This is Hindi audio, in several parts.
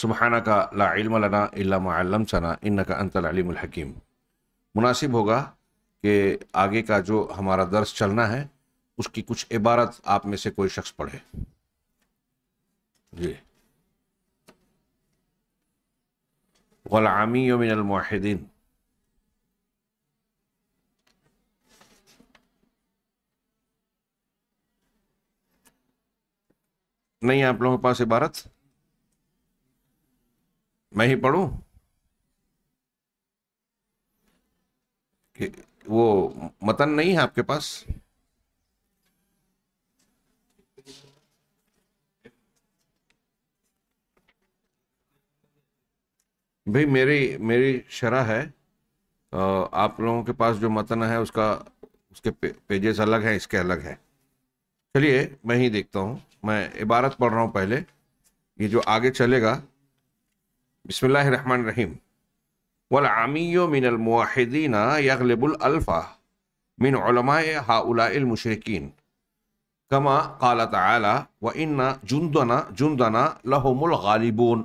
सुबहाना का ला इल्म इन का अनतलमकीम मुनासिब होगा कि आगे का जो हमारा दर्स चलना है उसकी कुछ इबारत आप में से कोई शख्स पढ़े जी गलामी मिनलमाहिदीन नहीं आप लोगों के पास इबारत मैं ही पढ़ू वो मतन नहीं है आपके पास भाई मेरी मेरी शरा है आप लोगों के पास जो मतन है उसका उसके पे, पेजेस अलग है इसके अलग है चलिए मैं ही देखता हूँ मैं इबारत पढ़ रहा हूँ पहले ये जो आगे चलेगा بسم الله الرحمن الرحيم والعمي من الموحدين يغلب الألفة من علماء هؤلاء المشركين كما قال تعالى وإن جندنا جندنا لهم الغالبون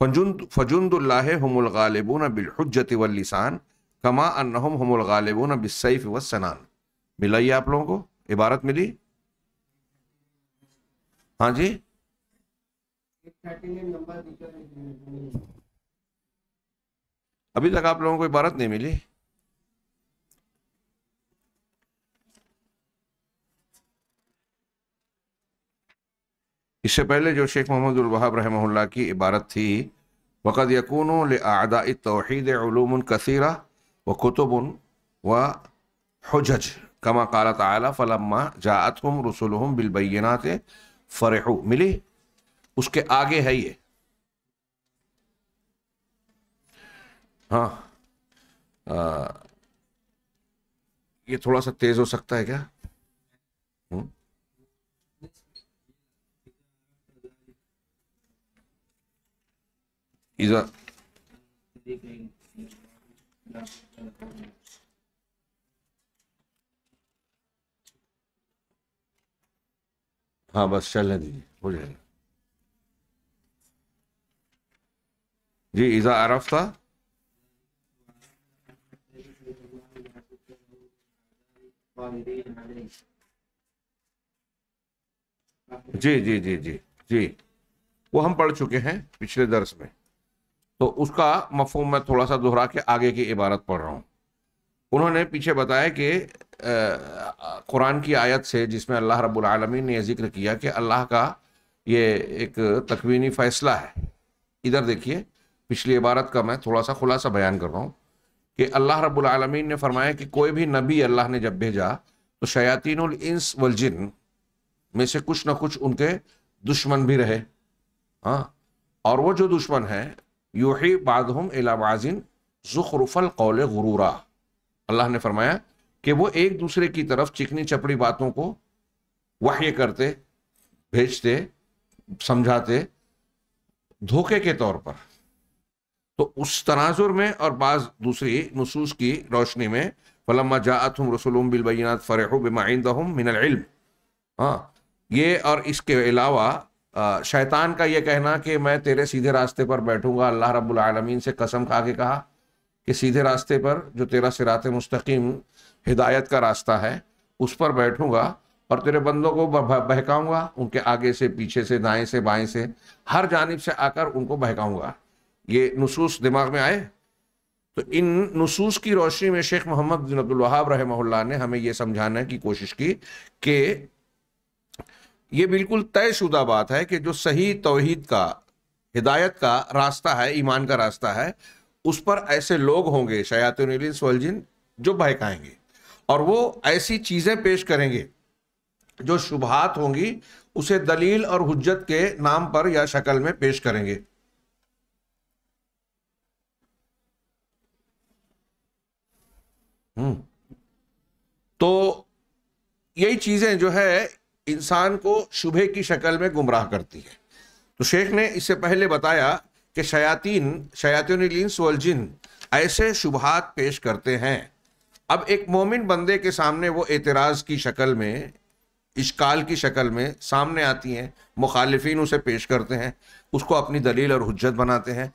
فجند, فجند الله هم الغالبون بالحجة واللسان كما أنهم هم الغالبون بالسيف والسنان मिला يا आप लोगों को इबारत मिली अभी तक आप लोगों को इबारत नहीं मिली इससे पहले जो शेख मोहम्मद वहाब की इबारत थी वक़द यकून आदा तोहद ूम कसीरा व कुतुबन व हजज कमा कला तला फ़लम्मा जातम रसुल बिलबैनाते फ़रहू मिली उसके आगे है ये हाँ आ, ये थोड़ा सा तेज हो सकता है क्या हम्म। इजा हाँ बस चलने दीजिए हो जाएगा जी جي आरफ عرفت जी जी जी जी जी वो हम पढ़ चुके हैं पिछले दर्स में तो उसका मफहम मैं थोड़ा सा दोहरा के आगे की इबारत पढ़ रहा हूँ उन्होंने पीछे बताया कि कुरान की आयत से जिसमें अल्लाह रब्बुल आलमीन ने जिक्र किया कि अल्लाह का ये एक तकवीनी फ़ैसला है इधर देखिए पिछली इबारत का मैं थोड़ा सा खुलासा बयान कर रहा हूँ कि अल्लाह रब्बुल आलमीन ने फरमाया कि कोई भी नबी अल्लाह ने जब भेजा तो शयातीन इंस वल जिन में से कुछ ना कुछ उनके दुश्मन भी रहे हाँ और वो जो दुश्मन है यूही बादहम इलाबाजिन जुखरुफल कौल गुरूरा अल्लाह ने फरमाया कि वो एक दूसरे की तरफ चिकनी चपड़ी बातों को वाह्य करते भेजते समझाते धोखे के तौर पर तो उस तनाजुर में और बाज़ दूसरी नसूस की रोशनी में फलम्मा जात हम रसुलम बिलबीनात फ़रह बिमाइंद मिनल हाँ ये और इसके अलावा शैतान का ये कहना कि मैं तेरे सीधे रास्ते पर बैठूंगा अल्लाह रब्बुल आलमीन से कसम खा के कहा कि सीधे रास्ते पर जो तेरा सिरात मुस्तकीम हिदायत का रास्ता है उस पर बैठूंगा और तेरे बंदों को बहकाऊंगा उनके आगे से पीछे से दाएं से बाएं से हर जानब से आकर उनको बहकाऊंगा ये नसूस दिमाग में आए तो इन नसूस की रोशनी में शेख मोहम्मद बिन अब्दुल वहाब ने हमें यह समझाने की कोशिश की कि ये बिल्कुल तयशुदा बात है कि जो सही तोहहीद का हिदायत का रास्ता है ईमान का रास्ता है उस पर ऐसे लोग होंगे शयातिन जो बहकाएंगे और वो ऐसी चीज़ें पेश करेंगे जो शुभात होंगी उसे दलील और हजत के नाम पर या शक्ल में पेश करेंगे हम्म। तो यही चीजें जो है इंसान को शुभे की शक्ल में गुमराह करती है तो शेख ने इससे पहले बताया कि शयातीन शयातिन सोलजिन ऐसे शुभहात पेश करते हैं अब एक मोमिन बंदे के सामने वो एतराज़ की शक्ल में इश्काल की शक्ल में सामने आती हैं मुखालफी उसे पेश करते हैं उसको अपनी दलील और हजत बनाते हैं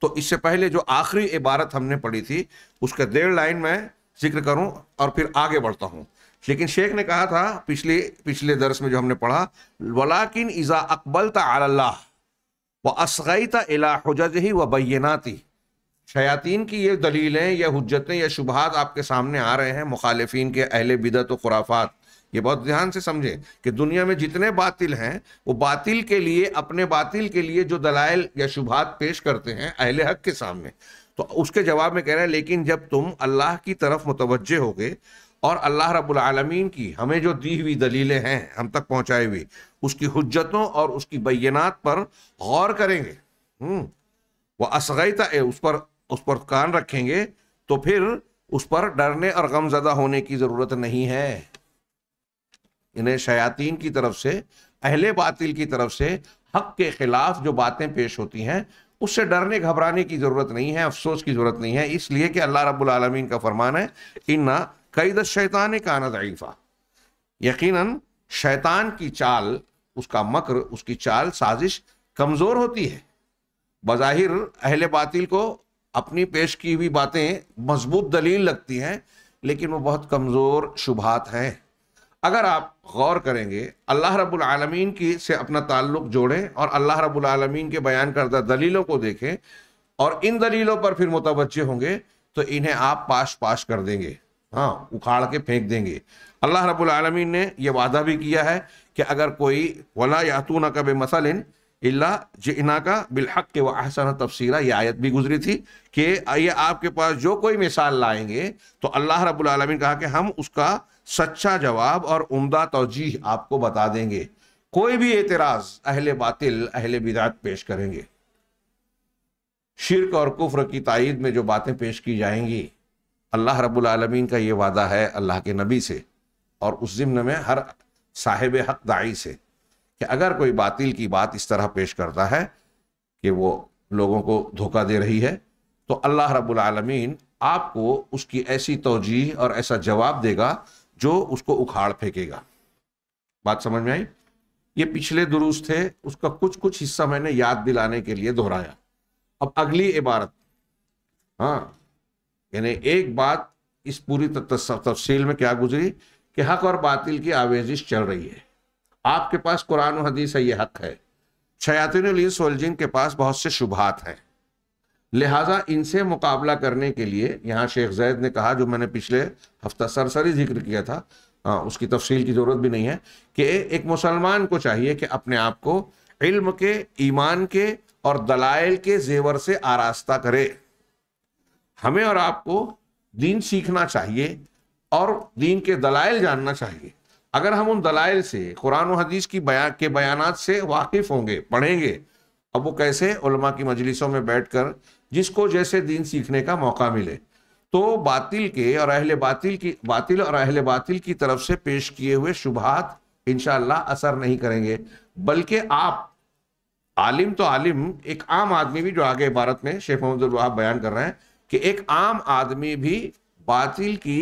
तो इससे पहले जो आखिरी इबारत हमने पढ़ी थी उसके डेढ़ लाइन में जिक्र करूं और फिर आगे बढ़ता हूं लेकिन शेख ने कहा था पिछले पिछले दर्स में जो हमने पढ़ा वलाकिन इज़ा अकबल तल्लाह व असगैता इला ही व बैनाती शयातीन की ये दलीलें या हजतें या शुबहत आपके सामने आ रहे हैं मुखालफिन के अहल बिदत व खुराफात ये बहुत ध्यान से समझें कि दुनिया में जितने बातिल हैं वो बातिल के लिए अपने बातिल के लिए जो दलाइल या शुभात पेश करते हैं अहल हक के सामने तो उसके जवाब में कह रहे हैं लेकिन जब तुम अल्लाह की तरफ मुतवजे हो गए और अल्लाह रब्बुल आलमीन की हमें जो दी हुई दलीलें हैं हम तक पहुंचाई हुई उसकी हजतों और उसकी बैनात पर गौर करेंगे हम्म, वह असगैता उस पर उस पर कान रखेंगे तो फिर उस पर डरने और गमजदा होने की ज़रूरत नहीं है इन्हें शयातीन की तरफ से अहले बातिल की तरफ से हक के खिलाफ जो बातें पेश होती हैं उससे डरने घबराने की ज़रूरत नहीं है अफसोस की ज़रूरत नहीं है इसलिए कि अल्लाह रब्बुल आलमीन का फरमान है इन्ना कईद शैतान काना ज़ीफ़ा यकीनन शैतान की चाल उसका मकर उसकी चाल साजिश कमज़ोर होती है बज़ाहिर अहले बातिल को अपनी पेश की हुई बातें मजबूत दलील लगती हैं लेकिन वो बहुत कमज़ोर शुभात हैं अगर आप गौर करेंगे अल्लाह रब्बुल आलमीन की से अपना ताल्लुक जोड़ें और अल्लाह रब्बुल आलमीन के बयान करदा दलीलों को देखें और इन दलीलों पर फिर मुतवजह होंगे तो इन्हें आप पाश पाश कर देंगे हाँ उखाड़ के फेंक देंगे अल्लाह रब्बुल आलमीन ने यह वादा भी किया है कि अगर कोई वला यातूना का कब इल्ला जिना का बिलहक के व अहसन तफसीरा आयत भी गुजरी थी कि ये आपके पास जो कोई मिसाल लाएंगे तो अल्लाह रब्बुल आलमीन कहा कि हम उसका सच्चा जवाब और उमदा तोजीह आपको बता देंगे कोई भी एतराज अहले बातिल अहले बिदात पेश करेंगे शिरक और कुफ्र की तइद में जो बातें पेश की जाएंगी अल्लाह रब्बुल आलमीन का ये वादा है अल्लाह के नबी से और उस ज़िम्न में हर साहिब हक दाई से कि अगर कोई बातिल की बात इस तरह पेश करता है कि वो लोगों को धोखा दे रही है तो अल्लाह रब्बुल आलमीन आपको उसकी ऐसी तोजीह और ऐसा जवाब देगा जो उसको उखाड़ फेंकेगा बात समझ में आई ये पिछले दुरुस्त थे उसका कुछ कुछ हिस्सा मैंने याद दिलाने के लिए दोहराया अब अगली इबारत हाँ यानी एक बात इस पूरी तफसील में क्या गुजरी कि हक और बातिल की आवेजिश चल रही है आपके पास कुरान हदीस है ये हक है शयातिन सोलजिन के पास बहुत से शुभात हैं लिहाजा इनसे मुकाबला करने के लिए यहाँ शेख जैद ने कहा जो मैंने पिछले हफ्ता सरसरी जिक्र किया था आ, हाँ, उसकी तफसील की ज़रूरत भी नहीं है कि एक मुसलमान को चाहिए कि अपने आप को इल्म के ईमान के और दलाइल के जेवर से आरास्ता करे हमें और आपको दीन सीखना चाहिए और दीन के दलाइल जानना चाहिए अगर हम उन दलाइल से कुरान हदीस की बया के बयान से वाकिफ़ होंगे पढ़ेंगे अब वो कैसे उलमा की मजलिसों में बैठकर जिसको जैसे दीन सीखने का मौका मिले तो बातिल के और अहल बातिल की बातिल और अहल बातिल की तरफ से पेश किए हुए शुभात इनशाला असर नहीं करेंगे बल्कि आप आलिम तो आलिम एक आम आदमी भी जो आगे इबारत में शेख मोहम्मद बयान कर रहे हैं कि एक आम आदमी भी बातिल की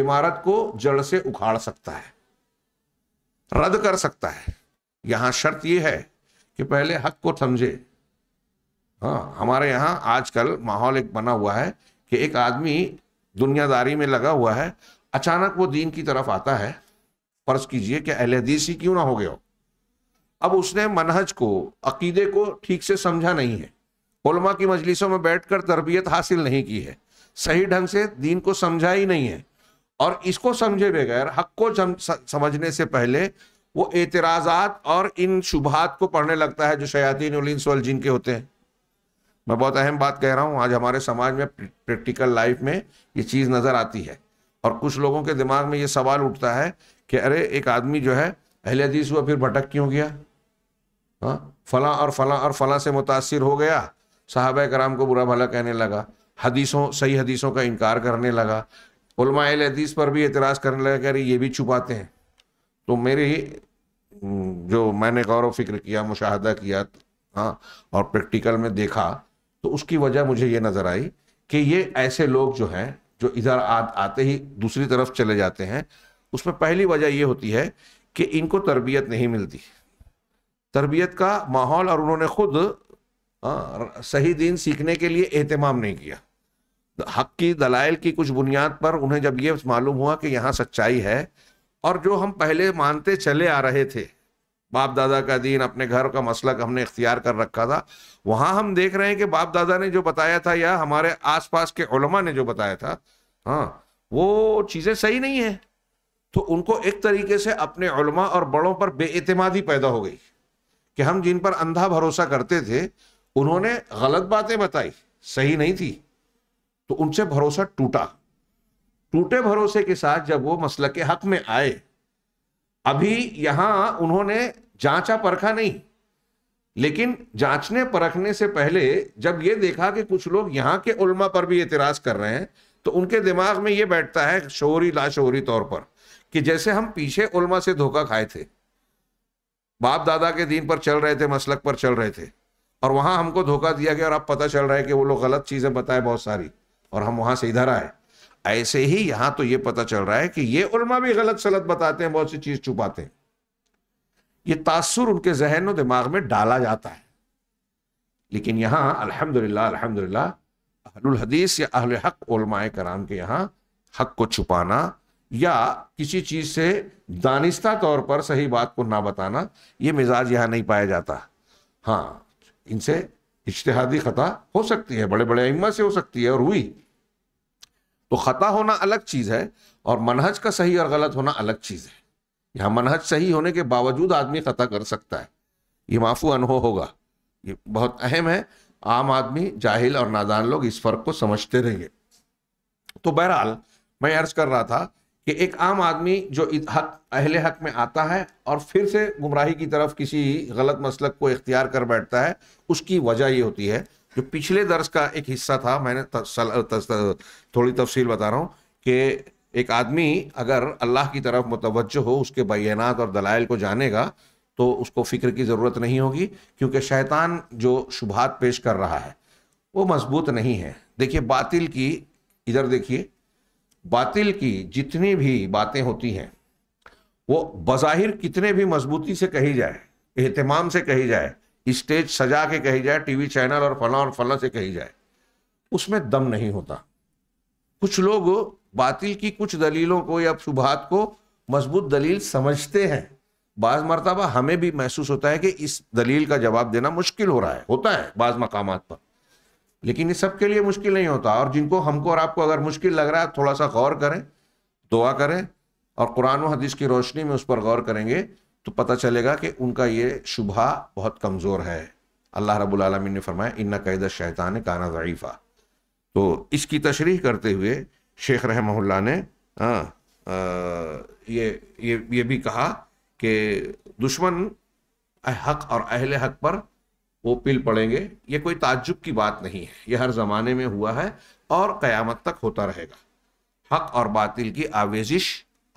इमारत को जड़ से उखाड़ सकता है रद्द कर सकता है यहां शर्त यह है कि पहले हक को समझे हाँ हमारे यहाँ आजकल माहौल एक बना हुआ है कि एक आदमी दुनियादारी में लगा हुआ है अचानक वो दीन की तरफ आता है फर्ज कीजिए कि अहल हदीस ही क्यों ना हो गया हो अब उसने मनहज को अकीदे को ठीक से समझा नहीं है उलमा की मजलिसों में बैठकर तरबियत हासिल नहीं की है सही ढंग से दीन को समझा ही नहीं है और इसको समझे बगैर हक को समझने से पहले वो एतराज़ात और इन शुभात को पढ़ने लगता है जो शयातीन जिन के होते हैं मैं बहुत अहम बात कह रहा हूँ आज हमारे समाज में प्रैक्टिकल लाइफ में ये चीज़ नज़र आती है और कुछ लोगों के दिमाग में ये सवाल उठता है कि अरे एक आदमी जो है अहले हदीस हुआ फिर भटक क्यों गया हाँ फलां और फलां और फलां से मुतासर हो गया साहब कराम को बुरा भला कहने लगा हदीसों सही हदीसों का इनकार करने लगा उलमा अहल हदीस पर भी एतराज़ करने लगा कह रही ये भी छुपाते हैं तो मेरे ही जो मैंने गौरव फिक्र किया मुशाहदा किया हाँ और प्रैक्टिकल में देखा तो उसकी वजह मुझे ये नज़र आई कि ये ऐसे लोग जो हैं जो इधर आ, आते ही दूसरी तरफ चले जाते हैं उसमें पहली वजह ये होती है कि इनको तरबियत नहीं मिलती तरबियत का माहौल और उन्होंने खुद आ, सही दिन सीखने के लिए अहतमाम नहीं किया हक की दलाइल की कुछ बुनियाद पर उन्हें जब ये मालूम हुआ कि यहाँ सच्चाई है और जो हम पहले मानते चले आ रहे थे बाप दादा का दीन अपने घर का मसलक हमने इख्तियार कर रखा था वहां हम देख रहे हैं कि बाप दादा ने जो बताया था या हमारे आसपास के उलमा ने जो बताया था हाँ वो चीज़ें सही नहीं है तो उनको एक तरीके से अपने उलमा और बड़ों पर बेअतमादी पैदा हो गई कि हम जिन पर अंधा भरोसा करते थे उन्होंने गलत बातें बताई सही नहीं थी तो उनसे भरोसा टूटा टूटे भरोसे के साथ जब वो मसल के हक में आए अभी यहां उन्होंने जांचा परखा नहीं लेकिन जांचने परखने से पहले जब ये देखा कि कुछ लोग यहाँ के उलमा पर भी एतराज कर रहे हैं तो उनके दिमाग में यह बैठता है शोरी लाशोरी तौर पर कि जैसे हम पीछे उलमा से धोखा खाए थे बाप दादा के दीन पर चल रहे थे मसलक पर चल रहे थे और वहां हमको धोखा दिया गया और अब पता चल रहा है कि वो लोग गलत चीज़ें बताए बहुत सारी और हम वहां से इधर आए ऐसे ही यहां तो ये पता चल रहा है कि ये उलमा भी गलत सलत बताते हैं बहुत सी चीज़ छुपाते हैं ये तासुर उनके जहन और दिमाग में डाला जाता है लेकिन यहाँ अल्हम्दुलिल्लाह अल्हम्दुलिल्लाह अहलुल हदीस या अहल हक उलमाए कराम के यहाँ हक को छुपाना या किसी चीज़ से दानिस्ता तौर पर सही बात को ना बताना ये मिजाज यहाँ नहीं पाया जाता हाँ इनसे इश्तहादी ख़ता हो सकती है बड़े बड़े अम्मा से हो सकती है और हुई तो ख़ता होना अलग चीज़ है और मनहज का सही और गलत होना अलग चीज़ है यहाँ मनहज सही होने के बावजूद आदमी खता कर सकता है ये माफू अनहो होगा ये बहुत अहम है आम आदमी जाहिल और नादान लोग इस फर्क को समझते रहेंगे तो बहरहाल मैं अर्ज कर रहा था कि एक आम आदमी जो हक अहले हक में आता है और फिर से गुमराही की तरफ किसी गलत मसलक को इख्तियार कर बैठता है उसकी वजह ये होती है जो पिछले दर्ज का एक हिस्सा था मैंने थोड़ी तफसील बता रहा हूँ कि एक आदमी अगर अल्लाह की तरफ मुतवज हो उसके बैनात और दलाइल को जानेगा तो उसको फ़िक्र की ज़रूरत नहीं होगी क्योंकि शैतान जो शुभात पेश कर रहा है वो मजबूत नहीं है देखिए बातिल की इधर देखिए बातिल की जितनी भी बातें होती हैं वो बज़ाहिर कितने भी मजबूती से कही जाए एहतमाम से कही जाए स्टेज सजा के कही जाए टीवी चैनल और फला और फला से कही जाए उसमें दम नहीं होता कुछ लोग बातिल की कुछ दलीलों को या शुभात को मजबूत दलील समझते हैं बाज मरतबा हमें भी महसूस होता है कि इस दलील का जवाब देना मुश्किल हो रहा है होता है बाज मकाम पर लेकिन ये सबके लिए मुश्किल नहीं होता और जिनको हमको और आपको अगर मुश्किल लग रहा है थोड़ा सा गौर करें दुआ करें और कुरान व हदीस की रोशनी में उस पर गौर करेंगे तो पता चलेगा कि उनका ये शुभा बहुत कमज़ोर है अल्लाह रब्बुल आलमीन ने फरमाया इन्ना कैद शैतान काना ज़ीफ़ा तो इसकी तशरीह करते हुए शेख रहमल्ला ने आ, हाँ, आ, ये ये ये भी कहा कि दुश्मन हक और अहले हक पर वो पिल पड़ेंगे ये कोई ताज्जुब की बात नहीं है ये हर ज़माने में हुआ है और क़यामत तक होता रहेगा हक और बातिल की आवेजिश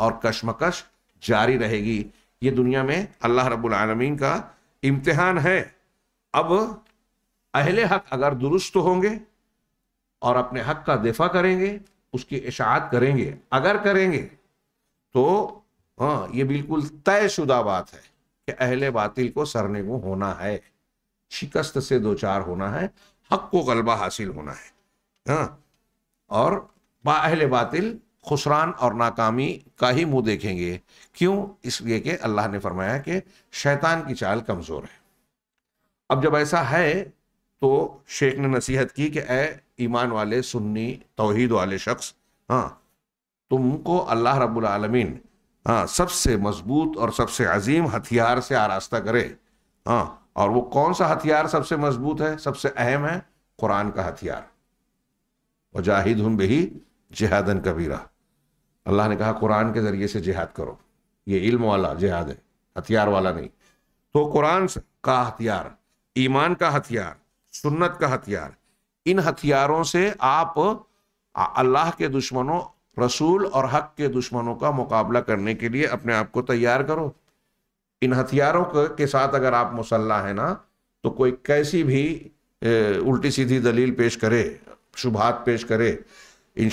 और कशमकश जारी रहेगी ये दुनिया में अल्लाह रब्बुल आलमीन का इम्तिहान है अब अहले हक अगर दुरुस्त होंगे और अपने हक का दिफा करेंगे उसकी इशात करेंगे अगर करेंगे तो हाँ ये बिल्कुल तयशुदा बात है कि अहले बातिल को को होना है शिकस्त से दो चार होना है हक को गलबा हासिल होना है हाँ और अहले बातिल खुसरान और नाकामी का ही मुंह देखेंगे क्यों इसलिए कि अल्लाह ने फरमाया कि शैतान की चाल कमज़ोर है अब जब ऐसा है तो शेख ने नसीहत की कि ए ईमान वाले सुन्नी तोहद वाले शख्स हाँ तुमको अल्लाह रब्बुल हाँ सबसे मजबूत और सबसे अजीम हथियार से आरास्ता करे हाँ और वो कौन सा हथियार सबसे मजबूत है सबसे अहम है कुरान का हथियार और जाहिद हम बेही जिहादन कबीरा अल्लाह ने कहा कुरान के ज़रिए से जिहाद करो ये इल्म वाला जिहाद है हथियार वाला नहीं तो कुरान का हथियार ईमान का हथियार सुन्नत का हथियार इन हथियारों से आप अल्लाह के दुश्मनों रसूल और हक के दुश्मनों का मुकाबला करने के लिए अपने आप को तैयार करो इन हथियारों के साथ अगर आप मुसल्ला है ना तो कोई कैसी भी उल्टी सीधी दलील पेश करे शुभात पेश करे इन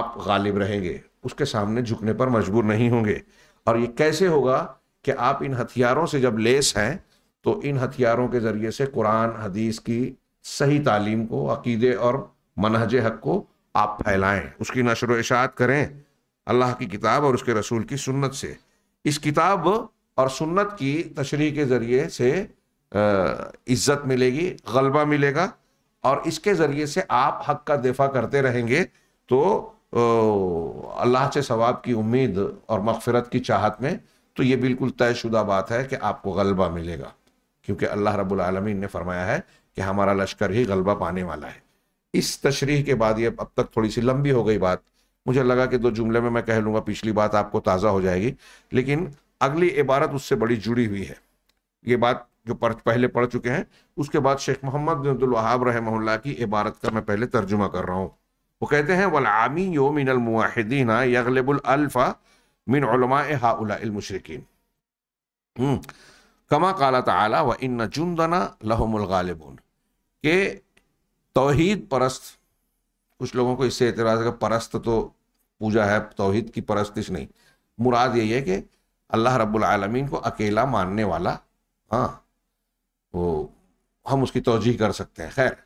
आप गालिब रहेंगे उसके सामने झुकने पर मजबूर नहीं होंगे और ये कैसे होगा कि आप इन हथियारों से जब लेस हैं तो इन हथियारों के ज़रिए से कुरान हदीस की सही तालीम को अकीदे और मनहज हक को आप फैलाएं उसकी नशर इशात करें अल्लाह की किताब और उसके रसूल की सुन्नत से इस किताब और सुन्नत की तशरी के ज़रिए से इज्जत मिलेगी गलबा मिलेगा और इसके ज़रिए से आप हक का दिफा करते रहेंगे तो अल्लाह से सवाब की उम्मीद और मगफरत की चाहत में तो ये बिल्कुल तयशुदा बात है कि आपको गलबा मिलेगा क्योंकि अल्लाह रब्बुल रबालमीन ने फरमाया है कि हमारा लश्कर ही गलबा पाने वाला है इस तशरीह के बाद ये अब तक थोड़ी सी लंबी हो गई बात मुझे लगा कि दो जुमले में मैं कह लूँगा पिछली बात आपको ताज़ा हो जाएगी लेकिन अगली इबारत उससे बड़ी जुड़ी हुई है ये बात जो पहले पढ़ चुके हैं उसके बाद शेख मोहम्मद बिन अब्दुलवाहाब रहमल्ला की इबारत का मैं पहले तर्जुमा कर रहा हूँ वो कहते हैं वलामी यो मिनलमुहिदीन यगलबुल्फ़ा मिन हाउलामशरकिन हम्म, कमा काला तला व इन जुंदना लहमुल गालिबून के तोहद परस्त कुछ लोगों को इससे एतराज़ है परस्त तो पूजा है तोहद की परस्तिश नहीं मुराद यही है कि अल्लाह रब्लमीन को अकेला मानने वाला हाँ वो हम उसकी तोजी कर सकते हैं खैर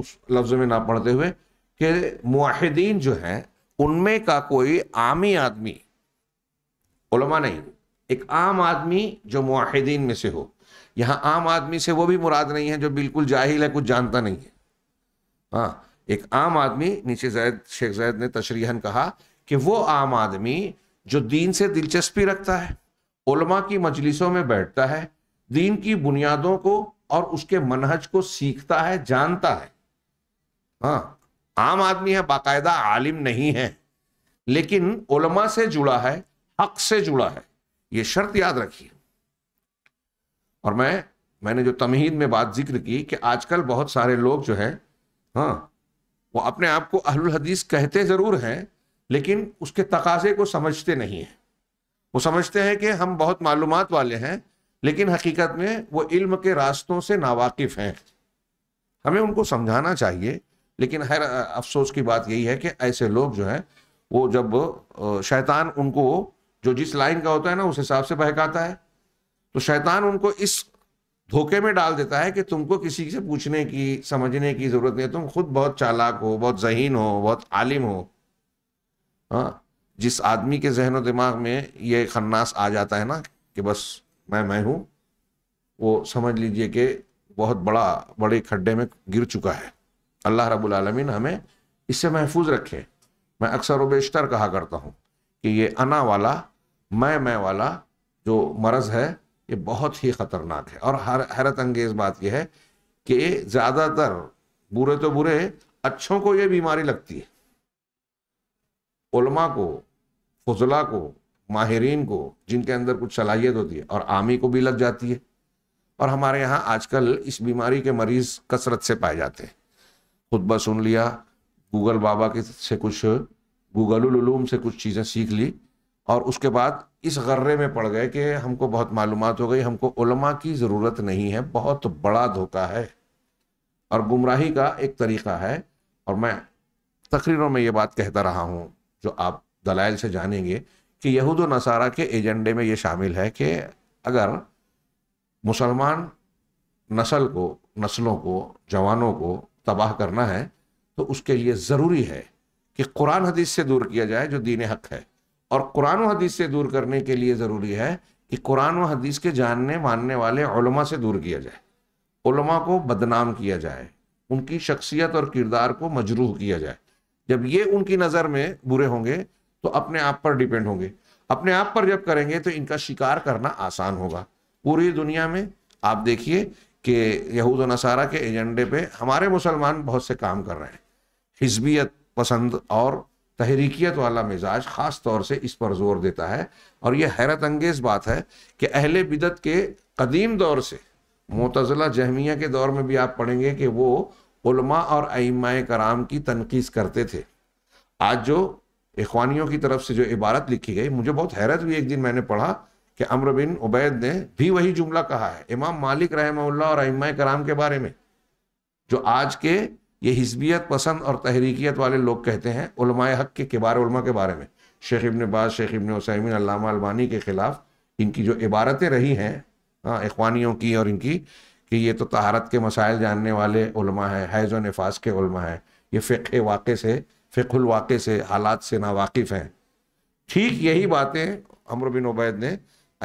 उस लफ्ज़ में ना पढ़ते हुए कि माहिदीन जो हैं उनमें का कोई आमी आदमी नहीं एक आम आदमी जो मुहिदीन में से हो यहां आम आदमी से वो भी मुराद नहीं है जो बिल्कुल जाहिल है कुछ जानता नहीं है हाँ एक आम आदमी नीचे जैद शेख जैद ने तशरीहन कहा कि वो आम आदमी जो दीन से दिलचस्पी रखता है उलमा की मजलिसों में बैठता है दीन की बुनियादों को और उसके मनहज को सीखता है जानता है हाँ आम आदमी है बाकायदा आलिम नहीं है लेकिन उलमा से जुड़ा है हक से जुड़ा है ये शर्त याद रखिए और मैं मैंने जो तमहीद में बात जिक्र की कि आजकल बहुत सारे लोग जो है हाँ वो अपने आप को अहल हदीस कहते ज़रूर हैं लेकिन उसके तकाजे को समझते नहीं हैं वो समझते हैं कि हम बहुत मालूम वाले हैं लेकिन हकीकत में वो इल्म के रास्तों से नावाकिफ़ हैं हमें उनको समझाना चाहिए लेकिन हर अफसोस की बात यही है कि ऐसे लोग जो हैं वो जब शैतान उनको जो जिस लाइन का होता है ना उस हिसाब से बहकाता है तो शैतान उनको इस धोखे में डाल देता है कि तुमको किसी से पूछने की समझने की जरूरत नहीं है तुम खुद बहुत चालाक हो बहुत जहीन हो बहुत आलिम हो हाँ जिस आदमी के जहन दिमाग में ये खन्नास आ जाता है ना कि बस मैं मैं हूँ वो समझ लीजिए कि बहुत बड़ा बड़े खड्डे में गिर चुका है अल्लाह रब्बुल रबालमीन हमें इससे महफूज रखे मैं अक्सर व बेशतर कहा करता हूँ कि ये अना वाला मैं मैं वाला जो मर्ज़ है ये बहुत ही ख़तरनाक है और हर हैरत अंगेज़ बात यह है कि ज़्यादातर बुरे तो बुरे अच्छों को ये बीमारी लगती है उलमा को फजला को माहरीन को जिनके अंदर कुछ सलाहियत होती है और आमी को भी लग जाती है और हमारे यहाँ आजकल इस बीमारी के मरीज़ कसरत से पाए जाते हैं खुतबा सुन लिया गूगल बाबा के से कुछ गूगल उलूम से कुछ चीज़ें सीख ली और उसके बाद इस गर्रे में पड़ गए कि हमको बहुत मालूम हो गई हमको उलमा की ज़रूरत नहीं है बहुत बड़ा धोखा है और गुमराही का एक तरीक़ा है और मैं तकरीरों में ये बात कहता रहा हूँ जो आप दलाइल से जानेंगे कि यहूद नसारा के एजेंडे में ये शामिल है कि अगर मुसलमान नस्ल को नस्लों को जवानों को तबाह करना है तो उसके लिए ज़रूरी है कि कुरान हदीस से दूर किया जाए जो दीन हक है और कुरान हदीस से दूर करने के लिए ज़रूरी है कि कुरान व हदीस के जानने मानने वाले उलमा से दूर किया जाए उलमा को बदनाम किया जाए उनकी शख्सियत और किरदार को मजरूह किया जाए जब ये उनकी नज़र में बुरे होंगे तो अपने आप पर डिपेंड होंगे अपने आप पर जब करेंगे तो इनका शिकार करना आसान होगा पूरी दुनिया में आप देखिए कि यहूद नसारा के एजेंडे पे हमारे मुसलमान बहुत से काम कर रहे हैं हिजबियत पसंद और तहरीकियत वाला मिजाज ख़ास तौर से इस पर जोर देता है और यह हैरत अंगेज़ बात है कि अहल बिदत के कदीम दौर से मतज़ला जहमिया के दौर में भी आप पढ़ेंगे कि वो उलमा और आइमा कराम की तनकीस करते थे आज जो इखवानियों की तरफ से जो इबारत लिखी गई मुझे बहुत हैरत हुई एक दिन मैंने पढ़ा कि अम्र बिन उबैद ने भी वही जुमला कहा है इमाम मालिक रहमल्ला और अम्मा कराम के बारे में जो आज के ये हिजबियत पसंद और तहरीकियत वाले लोग कहते हैं हक के किबार के बारे में शेख इबन बाज शेख इबन वसैमिन अलबानी के ख़िलाफ़ इनकी जो इबारतें रही हैं हाँ इखवानियों की और इनकी कि ये तो तहारत के मसाइल जानने वाले हैं हैज़ नफाज के उलमा हैं ये फ़िक वाक़े से फ़िकुल वाक़े से हालात से नावाकिफ़ हैं ठीक यही बातें अमर बिन उबैद ने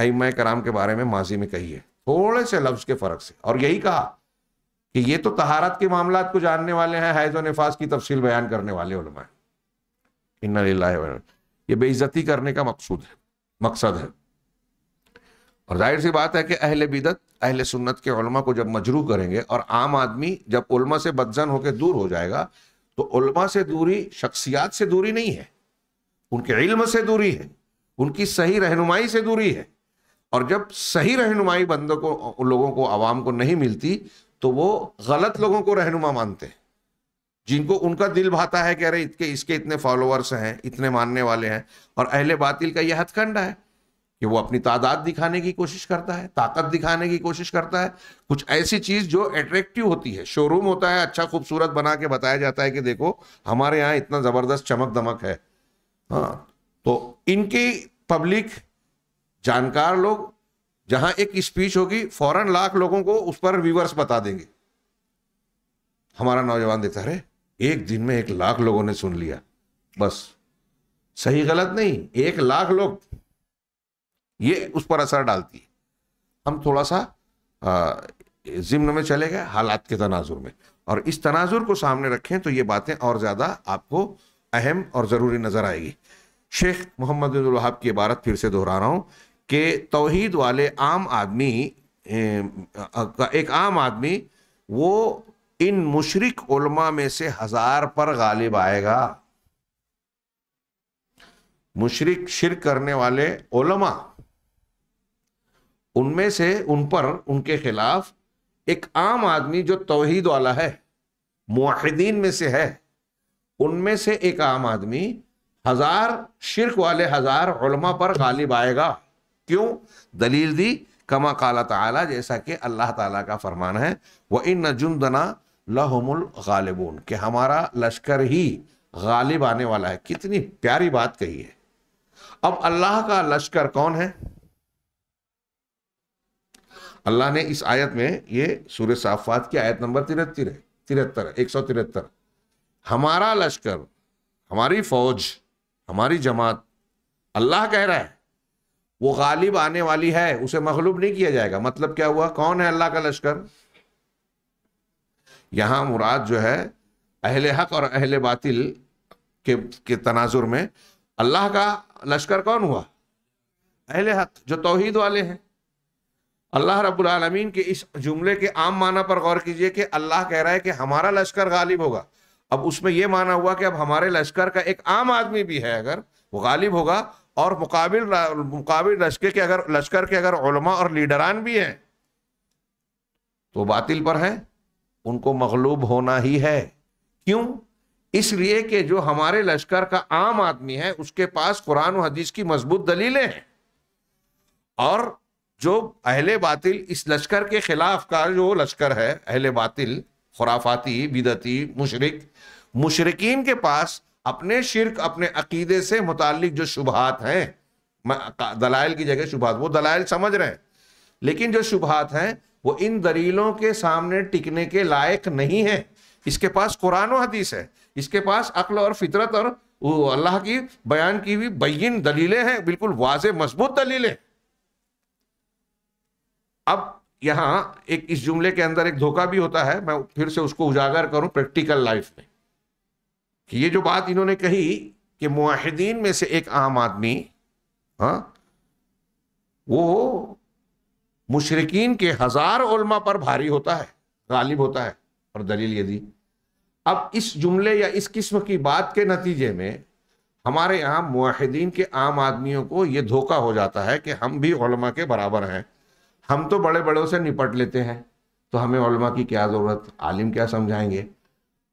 अम कराम के बारे में माजी में कही है थोड़े से लफ्ज़ के फ़र्क से और यही कहा कि ये तो तहारत के मामला को जानने वाले हैं हैज और नफाज की तफसील बयान करने वाले ये बेइज्जती करने का मकसूद है मकसद है और जाहिर सी बात है कि अहल बिदत अहल सुन्नत के उलमा को जब मजरू करेंगे और आम आदमी जब उलमा से बदजन होकर दूर हो जाएगा तो उलमा से दूरी शख्सियात से दूरी नहीं है उनके इल्म से दूरी है उनकी सही रहनुमाई से दूरी है और जब सही रहनुमाई बंदों को लोगों को आवाम को नहीं मिलती तो वो गलत लोगों को रहनुमा मानते हैं जिनको उनका दिल भाता है कि अरे इसके इसके इतने फॉलोअर्स हैं इतने मानने वाले हैं और अहले बातिल का यह हथकंडा है कि वो अपनी तादाद दिखाने की कोशिश करता है ताकत दिखाने की कोशिश करता है कुछ ऐसी चीज़ जो अट्रैक्टिव होती है शोरूम होता है अच्छा खूबसूरत बना के बताया जाता है कि देखो हमारे यहाँ इतना ज़बरदस्त चमक दमक है हाँ तो इनकी पब्लिक जानकार लोग जहां एक स्पीच होगी फौरन लाख लोगों को उस पर व्यूवर्स बता देंगे हमारा नौजवान देखता है एक दिन में एक लाख लोगों ने सुन लिया बस सही गलत नहीं एक लाख लोग ये उस पर असर डालती है हम थोड़ा सा जिम्न में चले गए हालात के तनाजुर में और इस तनाजुर को सामने रखें तो ये बातें और ज़्यादा आपको अहम और ज़रूरी नज़र आएगी शेख मोहम्मद की इबारत फिर से दोहरा रहा हूँ कि तोहद वाले आम आदमी एक आम आदमी वो इन मुशरक उलमा में से हज़ार पर गालिब आएगा मुशरक शिर करने वाले ओलमा उनमें से उन पर उनके खिलाफ एक आम आदमी जो तोहद वाला है मुहिदीन में से है उनमें से एक आम आदमी हज़ार शिरक वाले हज़ार उलमा पर गालिब आएगा क्यों दलील दी कमा काला ताला जैसा कि अल्लाह ताला का फरमान है वह इन जुंदना लहमुल गालिबून के हमारा लश्कर ही गालिब आने वाला है कितनी प्यारी बात कही है अब अल्लाह का लश्कर कौन है अल्लाह ने इस आयत में ये सूर्य साफात की आयत नंबर तिरहत्तर तिरहत्तर एक सौ तिरहत्तर हमारा लश्कर हमारी फौज हमारी जमात अल्लाह कह रहा है वो गालिब आने वाली है उसे मखलूब नहीं किया जाएगा मतलब क्या हुआ कौन है अल्लाह का लश्कर यहाँ मुराद जो है अहले हक और अहले बातिल के के तनाजुर में अल्लाह का लश्कर कौन हुआ अहले हक जो तोहहीद वाले हैं अल्लाह रबालमीन के इस जुमले के आम माना पर गौर कीजिए कि अल्लाह कह रहा है कि हमारा लश्कर गालिब होगा अब उसमें यह माना हुआ कि अब हमारे लश्कर का एक आम आदमी भी है अगर वो गालिब होगा और मुकाबिल मुकाबिल लश्कर के अगर लश्कर के अगर उलमा और लीडरान भी हैं तो बातिल पर हैं उनको मगलूब होना ही है क्यों इसलिए कि जो हमारे लश्कर का आम आदमी है उसके पास कुरान और हदीस की मजबूत दलीलें हैं और जो अहले बातिल इस लश्कर के खिलाफ का जो लश्कर है अहले बातिल खुराफाती बिदती मुशरक मुशरकिन के पास अपने शिरक अपने अकीदे से मुतल जो शुबहत हैं दलाइल की जगह शुबहत वो दलाइल समझ रहे हैं लेकिन जो शुबहत हैं वो इन दलीलों के सामने टिकने के लायक नहीं है इसके पास कुरान हदीस है इसके पास अक्ल और फितरत और अल्लाह की बयान की हुई बयान दलीलें हैं बिल्कुल वाज मजबूत दलीलें अब यहां एक इस जुमले के अंदर एक धोखा भी होता है मैं फिर से उसको उजागर करूं प्रैक्टिकल लाइफ में कि ये जो बात इन्होंने कही कि मुहिदीन में से एक आम आदमी हाँ वो मुशरकिन के हजार उलमा पर भारी होता है गालिब होता है और दलील ये दी अब इस जुमले या इस किस्म की बात के नतीजे में हमारे यहाँ मुहिदीन के आम आदमियों को ये धोखा हो जाता है कि हम भी उलमा के बराबर हैं हम तो बड़े बड़ों से निपट लेते हैं तो हमें उलमा की क्या ज़रूरत आलिम क्या समझाएंगे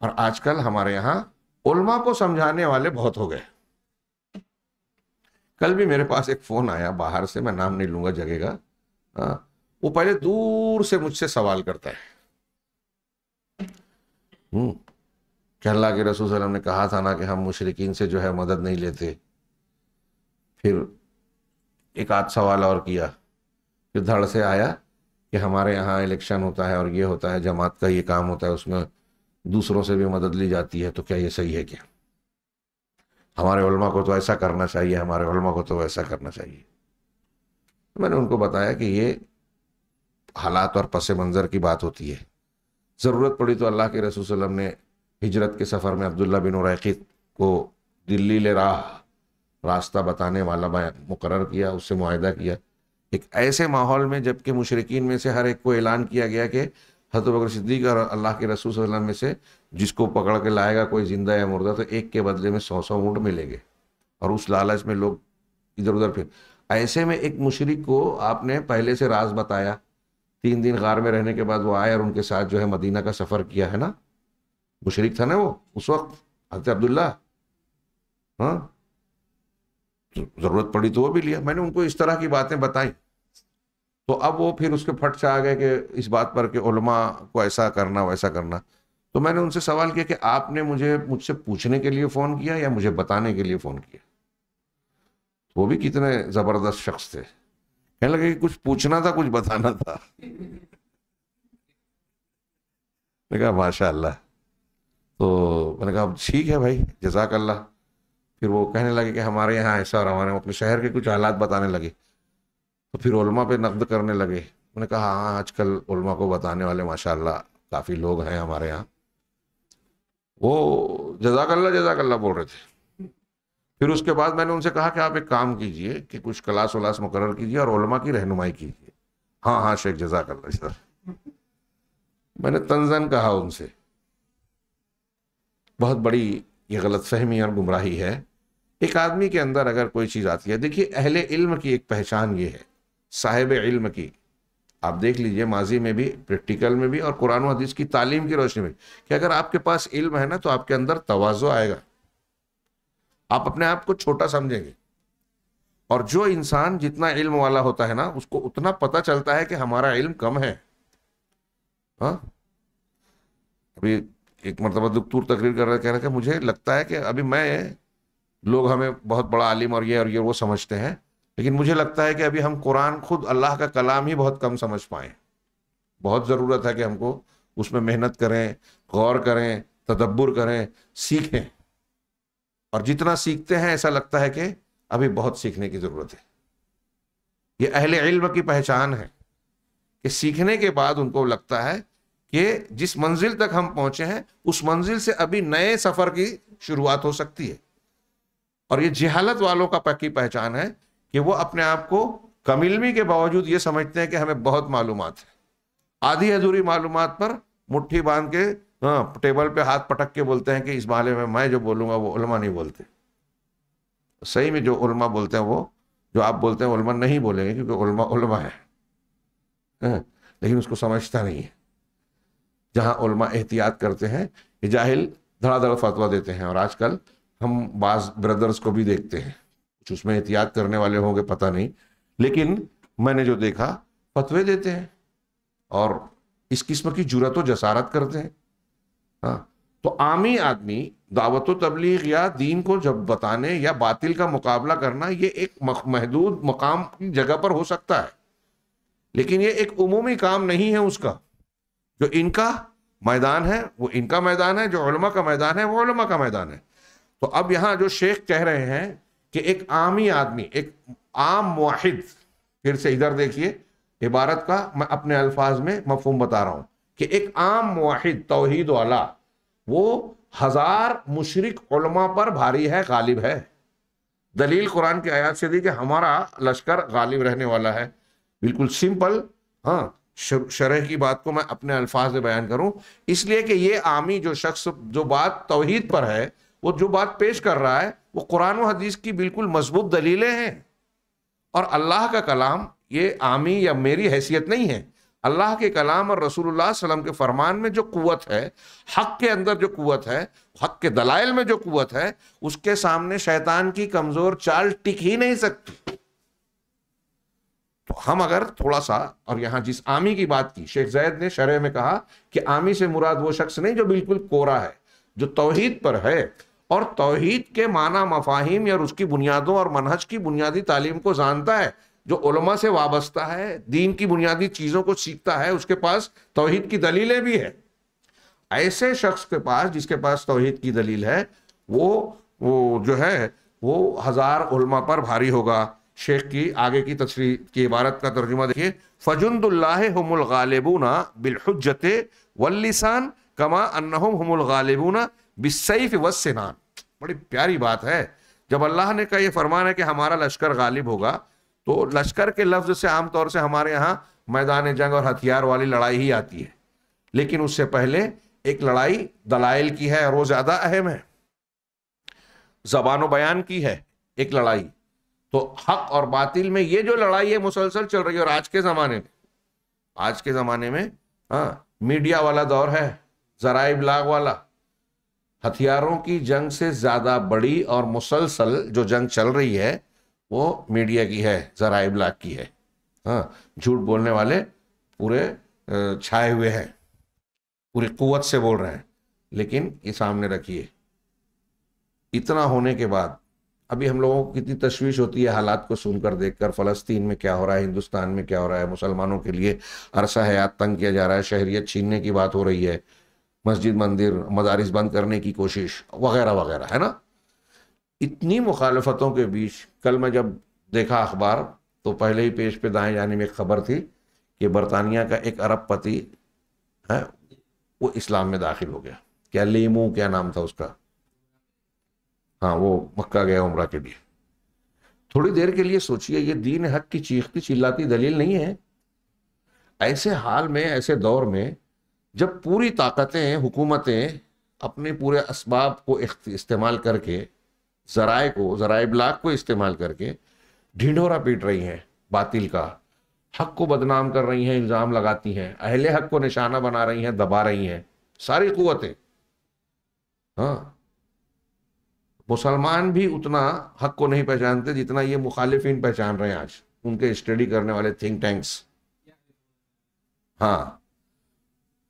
और आजकल हमारे यहाँ उलमा को समझाने वाले बहुत हो गए कल भी मेरे पास एक फोन आया बाहर से मैं नाम नहीं लूंगा जगह का हाँ, वो पहले दूर से मुझसे सवाल करता है हम्म, अल्लाह के रसूल सल्लम ने कहा था ना कि हम मुशरकिन से जो है मदद नहीं लेते फिर एक आध सवाल और किया फिर धड़ से आया कि हमारे यहाँ इलेक्शन होता है और ये होता है जमात का ये काम होता है उसमें दूसरों से भी मदद ली जाती है तो क्या ये सही है क्या हमारे उलमा को तो ऐसा करना चाहिए हमारे उलमा को तो ऐसा करना चाहिए तो मैंने उनको बताया कि ये हालात और पस मंज़र की बात होती है ज़रूरत पड़ी तो अल्लाह के रसूल सल्लम ने हिजरत के सफ़र में अब्दुल्ला बिन रैक़ीत को दिल्ली ले राह रास्ता बताने वाला मुकर किया उससे माहदा किया एक ऐसे माहौल में जबकि मुशरकिन में से हर एक को ऐलान किया गया कि हजरत बकर सिद्दीक और अल्लाह के रसूल वसल्लम में से जिसको पकड़ के लाएगा कोई जिंदा या मुर्दा तो एक के बदले में सौ सौ ऊँट मिलेंगे और उस लालच में लोग इधर उधर फिर ऐसे में एक मुशरक को आपने पहले से राज बताया तीन दिन गार में रहने के बाद वो आए और उनके साथ जो है मदीना का सफ़र किया है ना मुशरक था ना वो उस वक्त हजरत अब्दुल्ला हाँ ज़रूरत पड़ी तो वो भी लिया मैंने उनको इस तरह की बातें बताई तो अब वो फिर उसके फट से आ गए कि इस बात पर कि उलमा को ऐसा करना वैसा करना तो मैंने उनसे सवाल किया कि आपने मुझे मुझसे पूछने के लिए फ़ोन किया या मुझे बताने के लिए फ़ोन किया वो भी कितने ज़बरदस्त शख्स थे कहने लगे कि कुछ पूछना था कुछ बताना था मैंने कहा माशा तो मैंने कहा ठीक है भाई जजाक अल्लाह फिर वो कहने लगे कि हमारे यहाँ ऐसा और हमारे अपने शहर के कुछ हालात बताने लगे तो फिर उलमा पे नकद करने लगे उन्होंने कहा हाँ आजकल उलमा को बताने वाले माशाल्लाह काफ़ी लोग हैं हमारे यहाँ वो जजाकल्ला जजाकल्ला बोल रहे थे फिर उसके बाद मैंने उनसे कहा कि आप एक काम कीजिए कि कुछ क्लास वलास मुकर कीजिए और उलमा की रहनुमाई कीजिए हाँ हाँ शेख जजाकल्ला सर मैंने तंजन कहा उनसे बहुत बड़ी ये गलत फहमी और गुमराही है एक आदमी के अंदर अगर कोई चीज़ आती है देखिए अहले इल्म की एक पहचान ये है साहिब इल्म की आप देख लीजिए माजी में भी प्रैक्टिकल में भी और कुरान हदीस की तालीम की रोशनी में कि अगर आपके पास इल्म है ना तो आपके अंदर तोज़ो आएगा आप अपने आप को छोटा समझेंगे और जो इंसान जितना इल्म वाला होता है ना उसको उतना पता चलता है कि हमारा इल्म कम है हा? अभी एक मरतबा दुखतूर तकरीर कर रहे कह रहे थे मुझे लगता है कि अभी मैं लोग हमें बहुत बड़ा आलिम और ये और ये वो समझते हैं लेकिन मुझे लगता है कि अभी हम कुरान खुद अल्लाह का कलाम ही बहुत कम समझ पाए बहुत ज़रूरत है कि हमको उसमें मेहनत करें गौर करें तदब्बर करें सीखें और जितना सीखते हैं ऐसा लगता है कि अभी बहुत सीखने की ज़रूरत है ये अहले इल्म की पहचान है कि सीखने के बाद उनको लगता है कि जिस मंजिल तक हम पहुंचे हैं उस मंजिल से अभी नए सफ़र की शुरुआत हो सकती है और ये जिहालत वालों का पक्की पहचान है कि वो अपने आप को कमिलमी के बावजूद ये समझते हैं कि हमें बहुत मालूम है आधी अधूरी मालूम पर मुट्ठी बांध के हाँ टेबल पे हाथ पटक के बोलते हैं कि इस माले में मैं जो बोलूँगा वो उलमा नहीं बोलते सही में जो उलमा बोलते हैं वो जो आप बोलते हैं उलमा नहीं बोलेंगे क्योंकि उलमा उलमा है हाँ, लेकिन उसको समझता नहीं है जहाँ उलमा एहतियात करते हैं जाहिल धड़ाधड़ फतवा देते हैं और आजकल हम बाज़ ब्रदर्स को भी देखते हैं कुछ उसमें एहतियात करने वाले होंगे पता नहीं लेकिन मैंने जो देखा फतवे देते हैं और इस किस्म की जुरत व जसारत करते हैं हाँ तो आमी आदमी दावत तबलीग या दीन को जब बताने या बातिल का मुकाबला करना ये एक महदूद मकाम की जगह पर हो सकता है लेकिन ये एक उमूमी काम नहीं है उसका जो इनका मैदान है वो इनका मैदान है जो उलमा का मैदान है वो उलमा का मैदान है तो अब यहाँ जो शेख कह रहे हैं कि एक आमी आदमी एक आम वाहिद फिर से इधर देखिए इबारत का मैं अपने अल्फाज में मफहम बता रहा हूँ कि एक आम वाहिद तोहद वाला वो हजार मुशरक पर भारी है गालिब है दलील कुरान की आयात से दी कि हमारा लश्कर गालिब रहने वाला है बिल्कुल सिंपल हाँ शरह की बात को मैं अपने अल्फाज में बयान करूं इसलिए कि ये आमी जो शख्स जो बात तोहहीद पर है वो जो बात पेश कर रहा है वो कुरान और हदीस की बिल्कुल मजबूत दलीलें हैं और अल्लाह का कलाम ये आमी या मेरी हैसियत नहीं है अल्लाह के कलाम और रसूलुल्लाह वसलम के फरमान में जो कुत है हक के अंदर जो कुत है हक के दलाइल में जो कुत है उसके सामने शैतान की कमज़ोर चाल टिक ही नहीं सकती तो हम अगर थोड़ा सा और यहां जिस आमी की बात की शेख जैद ने शरह में कहा कि आमी से मुराद वो शख्स नहीं जो बिल्कुल कोरा है जो तोहहीद पर है और तोहहीद के माना मफाहिम या उसकी बुनियादों और मनहज की बुनियादी तालीम को जानता है जो उलमा से वाबस्ता है दीन की बुनियादी चीज़ों को सीखता है उसके पास तोहहीद की दलीलें भी है ऐसे शख्स के पास जिसके पास तोहहीद की दलील है वो वो जो है वो हज़ार उलमा पर भारी होगा शेख की आगे की तस्वीर की इबारत का तर्जुमा देखिए फजुंदुल्लाहमुल बिलहुजत वलिसान कमा अन्नहुम हुमुल बिसईफ सिनान बड़ी प्यारी बात है जब अल्लाह ने कहा यह फरमान है कि हमारा लश्कर गालिब होगा तो लश्कर के लफ्ज से आमतौर से हमारे यहाँ मैदान जंग और हथियार वाली लड़ाई ही आती है लेकिन उससे पहले एक लड़ाई दलाइल की है और वो ज्यादा अहम है जबान बयान की है एक लड़ाई तो हक और बातिल में ये जो लड़ाई है मुसलसल चल रही है और आज के ज़माने में आज के ज़माने में हाँ मीडिया वाला दौर है जरा इबलाग वाला हथियारों की जंग से ज़्यादा बड़ी और मुसलसल जो जंग चल रही है वो मीडिया की है ज़रा ब्लाक की है हाँ झूठ बोलने वाले पूरे छाए हुए हैं पूरी कुत से बोल रहे हैं लेकिन ये सामने रखिए इतना होने के बाद अभी हम लोगों को कितनी तशवीश होती है हालात को सुनकर देखकर फ़लस्तीन में क्या हो रहा है हिंदुस्तान में क्या हो रहा है मुसलमानों के लिए अरसा हयात तंग किया जा रहा है शहरीत छीनने की बात हो रही है मस्जिद मंदिर मदारस बंद करने की कोशिश वगैरह वगैरह है ना इतनी मुखालफतों के बीच कल मैं जब देखा अखबार तो पहले ही पेज पे दाएं जाने में एक खबर थी कि बरतानिया का एक अरब पति है वो इस्लाम में दाखिल हो गया क्या लेमू क्या नाम था उसका हाँ वो मक्का गया उम्र के लिए थोड़ी देर के लिए सोचिए ये दीन हक की चीखती चिल्लाती दलील नहीं है ऐसे हाल में ऐसे दौर में जब पूरी ताकतें हुकूमतें अपने पूरे इसबाब को इस्तेमाल करके ज़राए को ज़राए ब्लाक को इस्तेमाल करके ढिंढोरा पीट रही हैं बातिल का हक को बदनाम कर रही हैं इल्ज़ाम लगाती हैं अहले हक को निशाना बना रही हैं दबा रही हैं सारी क़वतें हाँ मुसलमान भी उतना हक को नहीं पहचानते जितना ये मुखालिफिन पहचान रहे हैं आज उनके स्टडी करने वाले थिंक टैंक्स हाँ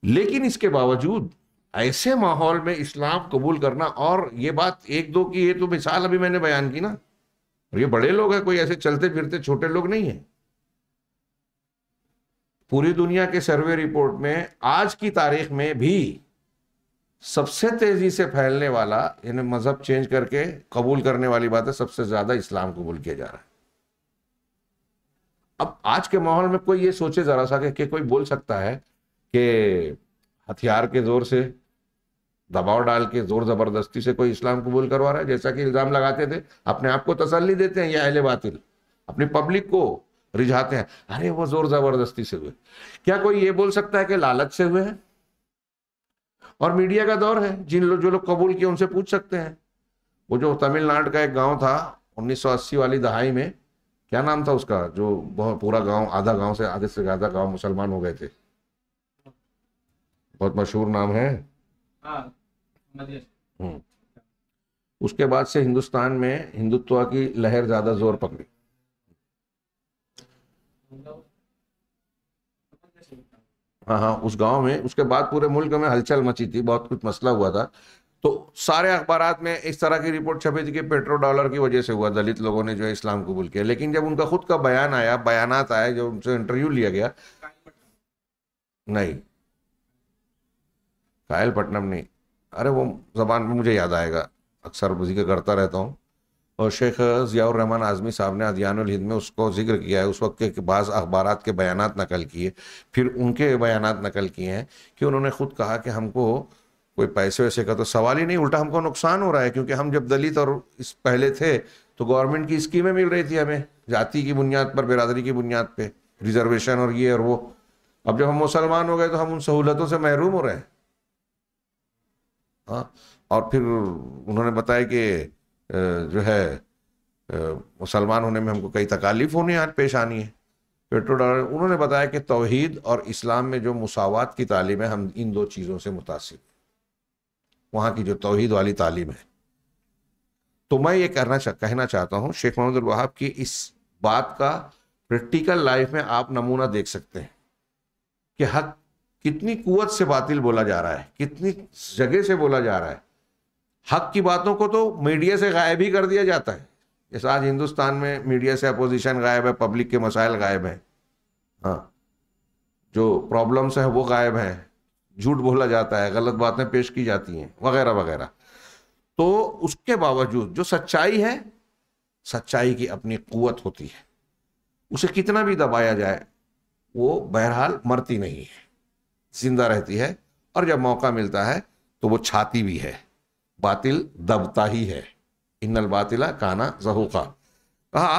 लेकिन इसके बावजूद ऐसे माहौल में इस्लाम कबूल करना और ये बात एक दो की ये तो मिसाल अभी मैंने बयान की ना और ये बड़े लोग हैं कोई ऐसे चलते फिरते छोटे लोग नहीं है पूरी दुनिया के सर्वे रिपोर्ट में आज की तारीख में भी सबसे तेजी से फैलने वाला यानी मजहब चेंज करके कबूल करने वाली बात है सबसे ज्यादा इस्लाम कबूल किया जा रहा है अब आज के माहौल में कोई ये सोचे जरा सा कि कोई बोल सकता है कि हथियार के जोर से दबाव डाल के जोर जबरदस्ती से कोई इस्लाम कबूल करवा रहा है जैसा कि इल्ज़ाम लगाते थे अपने आप को तसल्ली देते हैं यह अहले बातिल अपनी पब्लिक को रिझाते हैं अरे वो जोर जबरदस्ती से हुए क्या कोई ये बोल सकता है कि लालच से हुए हैं और मीडिया का दौर है जिन लोग जो लोग कबूल किए उनसे पूछ सकते हैं वो जो तमिलनाडु का एक गांव था 1980 वाली दहाई में क्या नाम था उसका जो बहुत पूरा गांव आधा गांव से आधे से ज्यादा गांव मुसलमान हो गए थे बहुत मशहूर नाम है हाँ, हम्म। उसके बाद से हिंदुस्तान में हिंदुत्व की लहर ज्यादा जोर पकड़ी हाँ हाँ उस गांव में उसके बाद पूरे मुल्क में हलचल मची थी बहुत कुछ मसला हुआ था तो सारे अखबार में इस तरह की रिपोर्ट छपी थी कि पेट्रो डॉलर की वजह से हुआ दलित लोगों ने जो है इस्लाम कबूल किया लेकिन जब उनका खुद का बयान आया बयान आया जब उनसे इंटरव्यू लिया गया नहीं कायलपट्टनम नहीं अरे वो जबान में मुझे याद आएगा अक्सर जिक्र करता रहता हूँ और शेख ज़ियाउररहमान आज़मी साहब ने अदियानुल हिंद में उसको जिक्र किया है उस वक्त के बाद अखबार के बयान नकल किए फिर उनके बयान नकल किए हैं कि उन्होंने खुद कहा कि हमको कोई पैसे वैसे का तो सवाल ही नहीं उल्टा हमको नुकसान हो रहा है क्योंकि हम जब दलित और इस पहले थे तो गवर्नमेंट की स्कीमें मिल रही थी हमें जाति की बुनियाद पर बिरादरी की बुनियाद पर रिजर्वेशन और ये और वो अब जब हम मुसलमान हो गए तो हम उन सहूलतों से महरूम हो रहे हैं हाँ और फिर उन्होंने बताया कि जो है मुसलमान होने में हमको कई तकालीफ होने आज पेश आनी है पेट्रो डॉलर उन्होंने बताया कि तोहहीद और इस्लाम में जो मसावत की तालीम है हम इन दो चीज़ों से मुतासर वहाँ की जो तोहहीद वाली तालीम है तो मैं ये कहना चा, कहना चाहता हूँ शेख मोहम्मद वहाब की इस बात का प्रैक्टिकल लाइफ में आप नमूना देख सकते हैं कि हक कितनी कुवत से बातिल बोला जा रहा है कितनी जगह से बोला जा रहा है हक की बातों को तो मीडिया से गायब ही कर दिया जाता है जैसे आज हिंदुस्तान में मीडिया से अपोजिशन गायब है पब्लिक के मसाइल गायब हैं हाँ जो प्रॉब्लम्स हैं वो गायब हैं झूठ बोला जाता है गलत बातें पेश की जाती हैं वगैरह वगैरह तो उसके बावजूद जो सच्चाई है सच्चाई की अपनी कुवत होती है उसे कितना भी दबाया जाए वो बहरहाल मरती नहीं है जिंदा रहती है और जब मौका मिलता है तो वो छाती भी है बातिल दबता ही है इन्नल बातिला काना जहूका कहा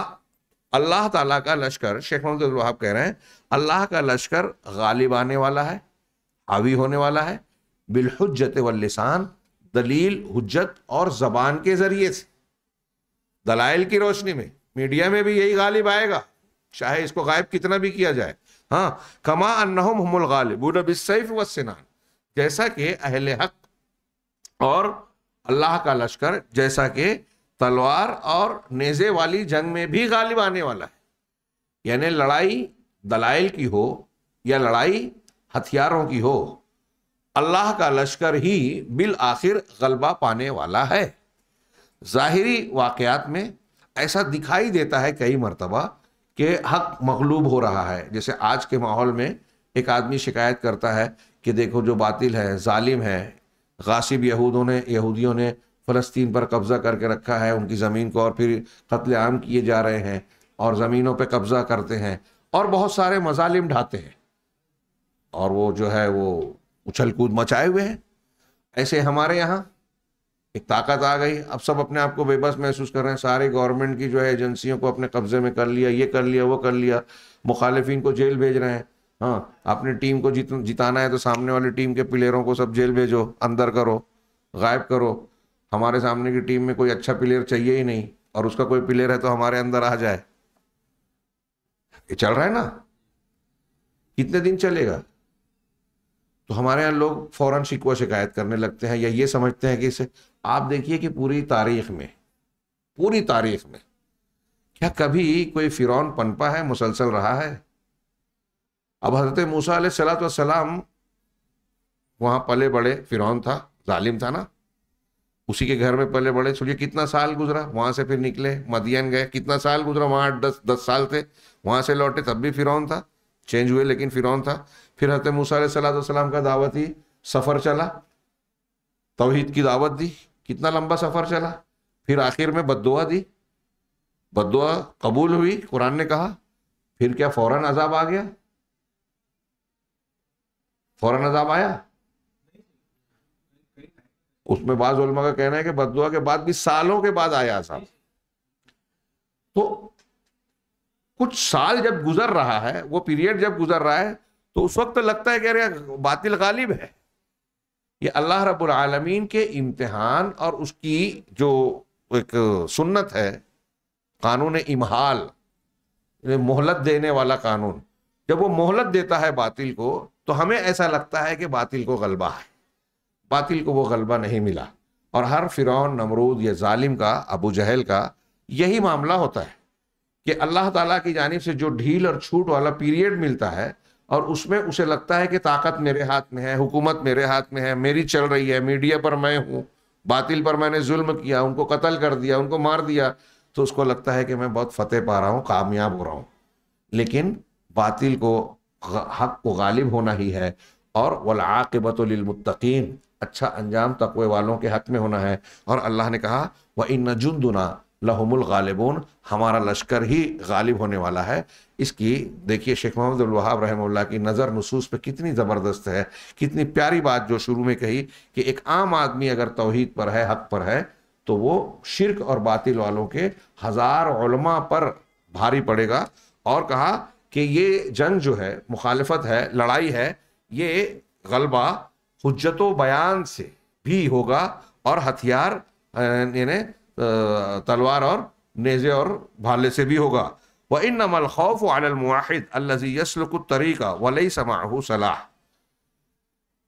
अल्लाह ताला का लश्कर शेख मोहम्मद वहाब कह रहे हैं अल्लाह का लश्कर गालिब आने वाला है हावी होने वाला है बिलहुजत वलिसान दलील हजत और जबान के जरिए से दलाइल की रोशनी में मीडिया में भी यही गालिब आएगा चाहे इसको गायब कितना भी किया जाए हाँ कमा अन्नहुम हुमुल गालिबून व सिनान जैसा कि अहल हक और अल्लाह का लश्कर जैसा कि तलवार और नेज़े वाली जंग में भी गालिब आने वाला है यानी लड़ाई दलाइल की हो या लड़ाई हथियारों की हो अल्लाह का लश्कर ही बिल आखिर गलबा पाने वाला है ज़ाहरी वाक़ात में ऐसा दिखाई देता है कई मरतबा कि हक मकलूब हो रहा है जैसे आज के माहौल में एक आदमी शिकायत करता है कि देखो जो बातिल है ालिम है गासिब यहूदों ने यहूदियों ने फ़लस्तीन पर कब्ज़ा करके रखा है उनकी ज़मीन को और फिर आम किए जा रहे हैं और ज़मीनों पर कब्ज़ा करते हैं और बहुत सारे मजालिम ढाते हैं और वो जो है वो उछल कूद मचाए हुए हैं ऐसे हमारे यहाँ एक ताकत आ गई अब सब अपने आप को बेबस महसूस कर रहे हैं सारे गवर्नमेंट की जो है एजेंसियों को अपने कब्जे में कर लिया ये कर लिया वो कर लिया मुखालिफिन को जेल भेज रहे हैं हाँ अपनी टीम को जित जिताना है तो सामने वाली टीम के प्लेयरों को सब जेल भेजो अंदर करो गायब करो हमारे सामने की टीम में कोई अच्छा प्लेयर चाहिए ही नहीं और उसका कोई प्लेयर है तो हमारे अंदर आ जाए ये चल रहा है ना कितने दिन चलेगा तो हमारे यहाँ लोग फौरन शिकवा शिकायत करने लगते हैं या ये समझते हैं कि इसे आप देखिए कि पूरी तारीख में पूरी तारीख में क्या कभी कोई फिरौन पनपा है मुसलसल रहा है अब हजरत मूसा सलात वसलाम वहाँ पले बड़े फिरौन था जालिम था ना उसी के घर में पले बड़े सोचिए कितना साल गुजरा वहाँ से फिर निकले मदियन गए कितना साल गुजरा वहाँ दस दस साल थे वहाँ से लौटे तब भी फिरौन था चेंज हुए लेकिन फिरौन था फिर हजरत मूसा सलाम का दावत ही सफ़र चला तोहहीद की दावत दी कितना लंबा सफ़र चला फिर आखिर में बदुआ दी बदुआ कबूल हुई कुरान ने कहा फिर क्या फौरन अजाब आ गया फौरन अजाब आया उसमें बाज उलमा का कहना है कि बदुआ के बाद भी सालों के बाद आया अजाब तो कुछ साल जब गुजर रहा है वो पीरियड जब गुजर रहा है तो उस वक्त लगता है कि अरे बातिल गालिब है ये अल्लाह रब्बुल आलमीन के इम्तहान और उसकी जो एक सुन्नत है कानून इमहाल मोहलत देने वाला कानून जब वो मोहलत देता है बातिल को तो हमें ऐसा लगता है कि बातिल को गलबा है बातिल को वो गलबा नहीं मिला और हर फिरौन नमरूद या जालिम का अबू जहल का यही मामला होता है कि अल्लाह ताला की जानब से जो ढील और छूट वाला पीरियड मिलता है और उसमें उसे लगता है कि ताकत मेरे हाथ में है हुकूमत मेरे हाथ में है मेरी चल रही है मीडिया पर मैं हूँ बातिल पर मैंने जुल्म किया उनको कत्ल कर दिया उनको मार दिया तो उसको लगता है कि मैं बहुत फतेह पा रहा हूँ कामयाब हो रहा हूँ लेकिन बातिल को हक को गालिब होना ही है और वलाकबतमतकीन अच्छा अंजाम तकवे वालों के हक में होना है और अल्लाह ने कहा व इन दुना लहमुल गालिबून हमारा लश्कर ही गालिब होने वाला है इसकी देखिए शेख मोहम्मद वहाब रहमुल्ला की नज़र नसूस पे कितनी ज़बरदस्त है कितनी प्यारी बात जो शुरू में कही कि एक आम आदमी अगर तोहहीद पर है हक पर है तो वो शिरक और बातिल वालों के हज़ार उलमा पर भारी पड़ेगा और कहा कि ये जंग जो है मुखालफत है लड़ाई है ये गलबा हजत बयान से भी होगा और हथियार यानी तलवार और नेजे और भाले से भी होगा व इन नमल खौफ अलमुआद अल्लाजी वलई समाहू सलाह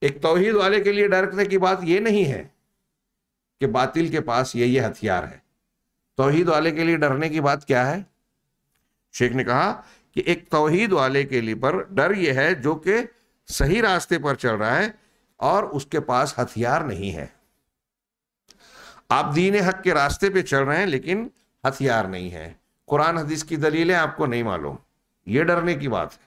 एक तोहहीद वाले के लिए डरने की बात यह नहीं है कि बातिल के पास ये ये हथियार है तोहहीद वाले के लिए डरने की बात क्या है शेख ने कहा कि एक तोहहीद वाले के लिए पर डर यह है जो कि सही रास्ते पर चल रहा है और उसके पास हथियार नहीं है आप दीन हक के रास्ते पे चल रहे हैं लेकिन हथियार नहीं है कुरान हदीस की दलीलें आपको नहीं मालूम ये डरने की बात है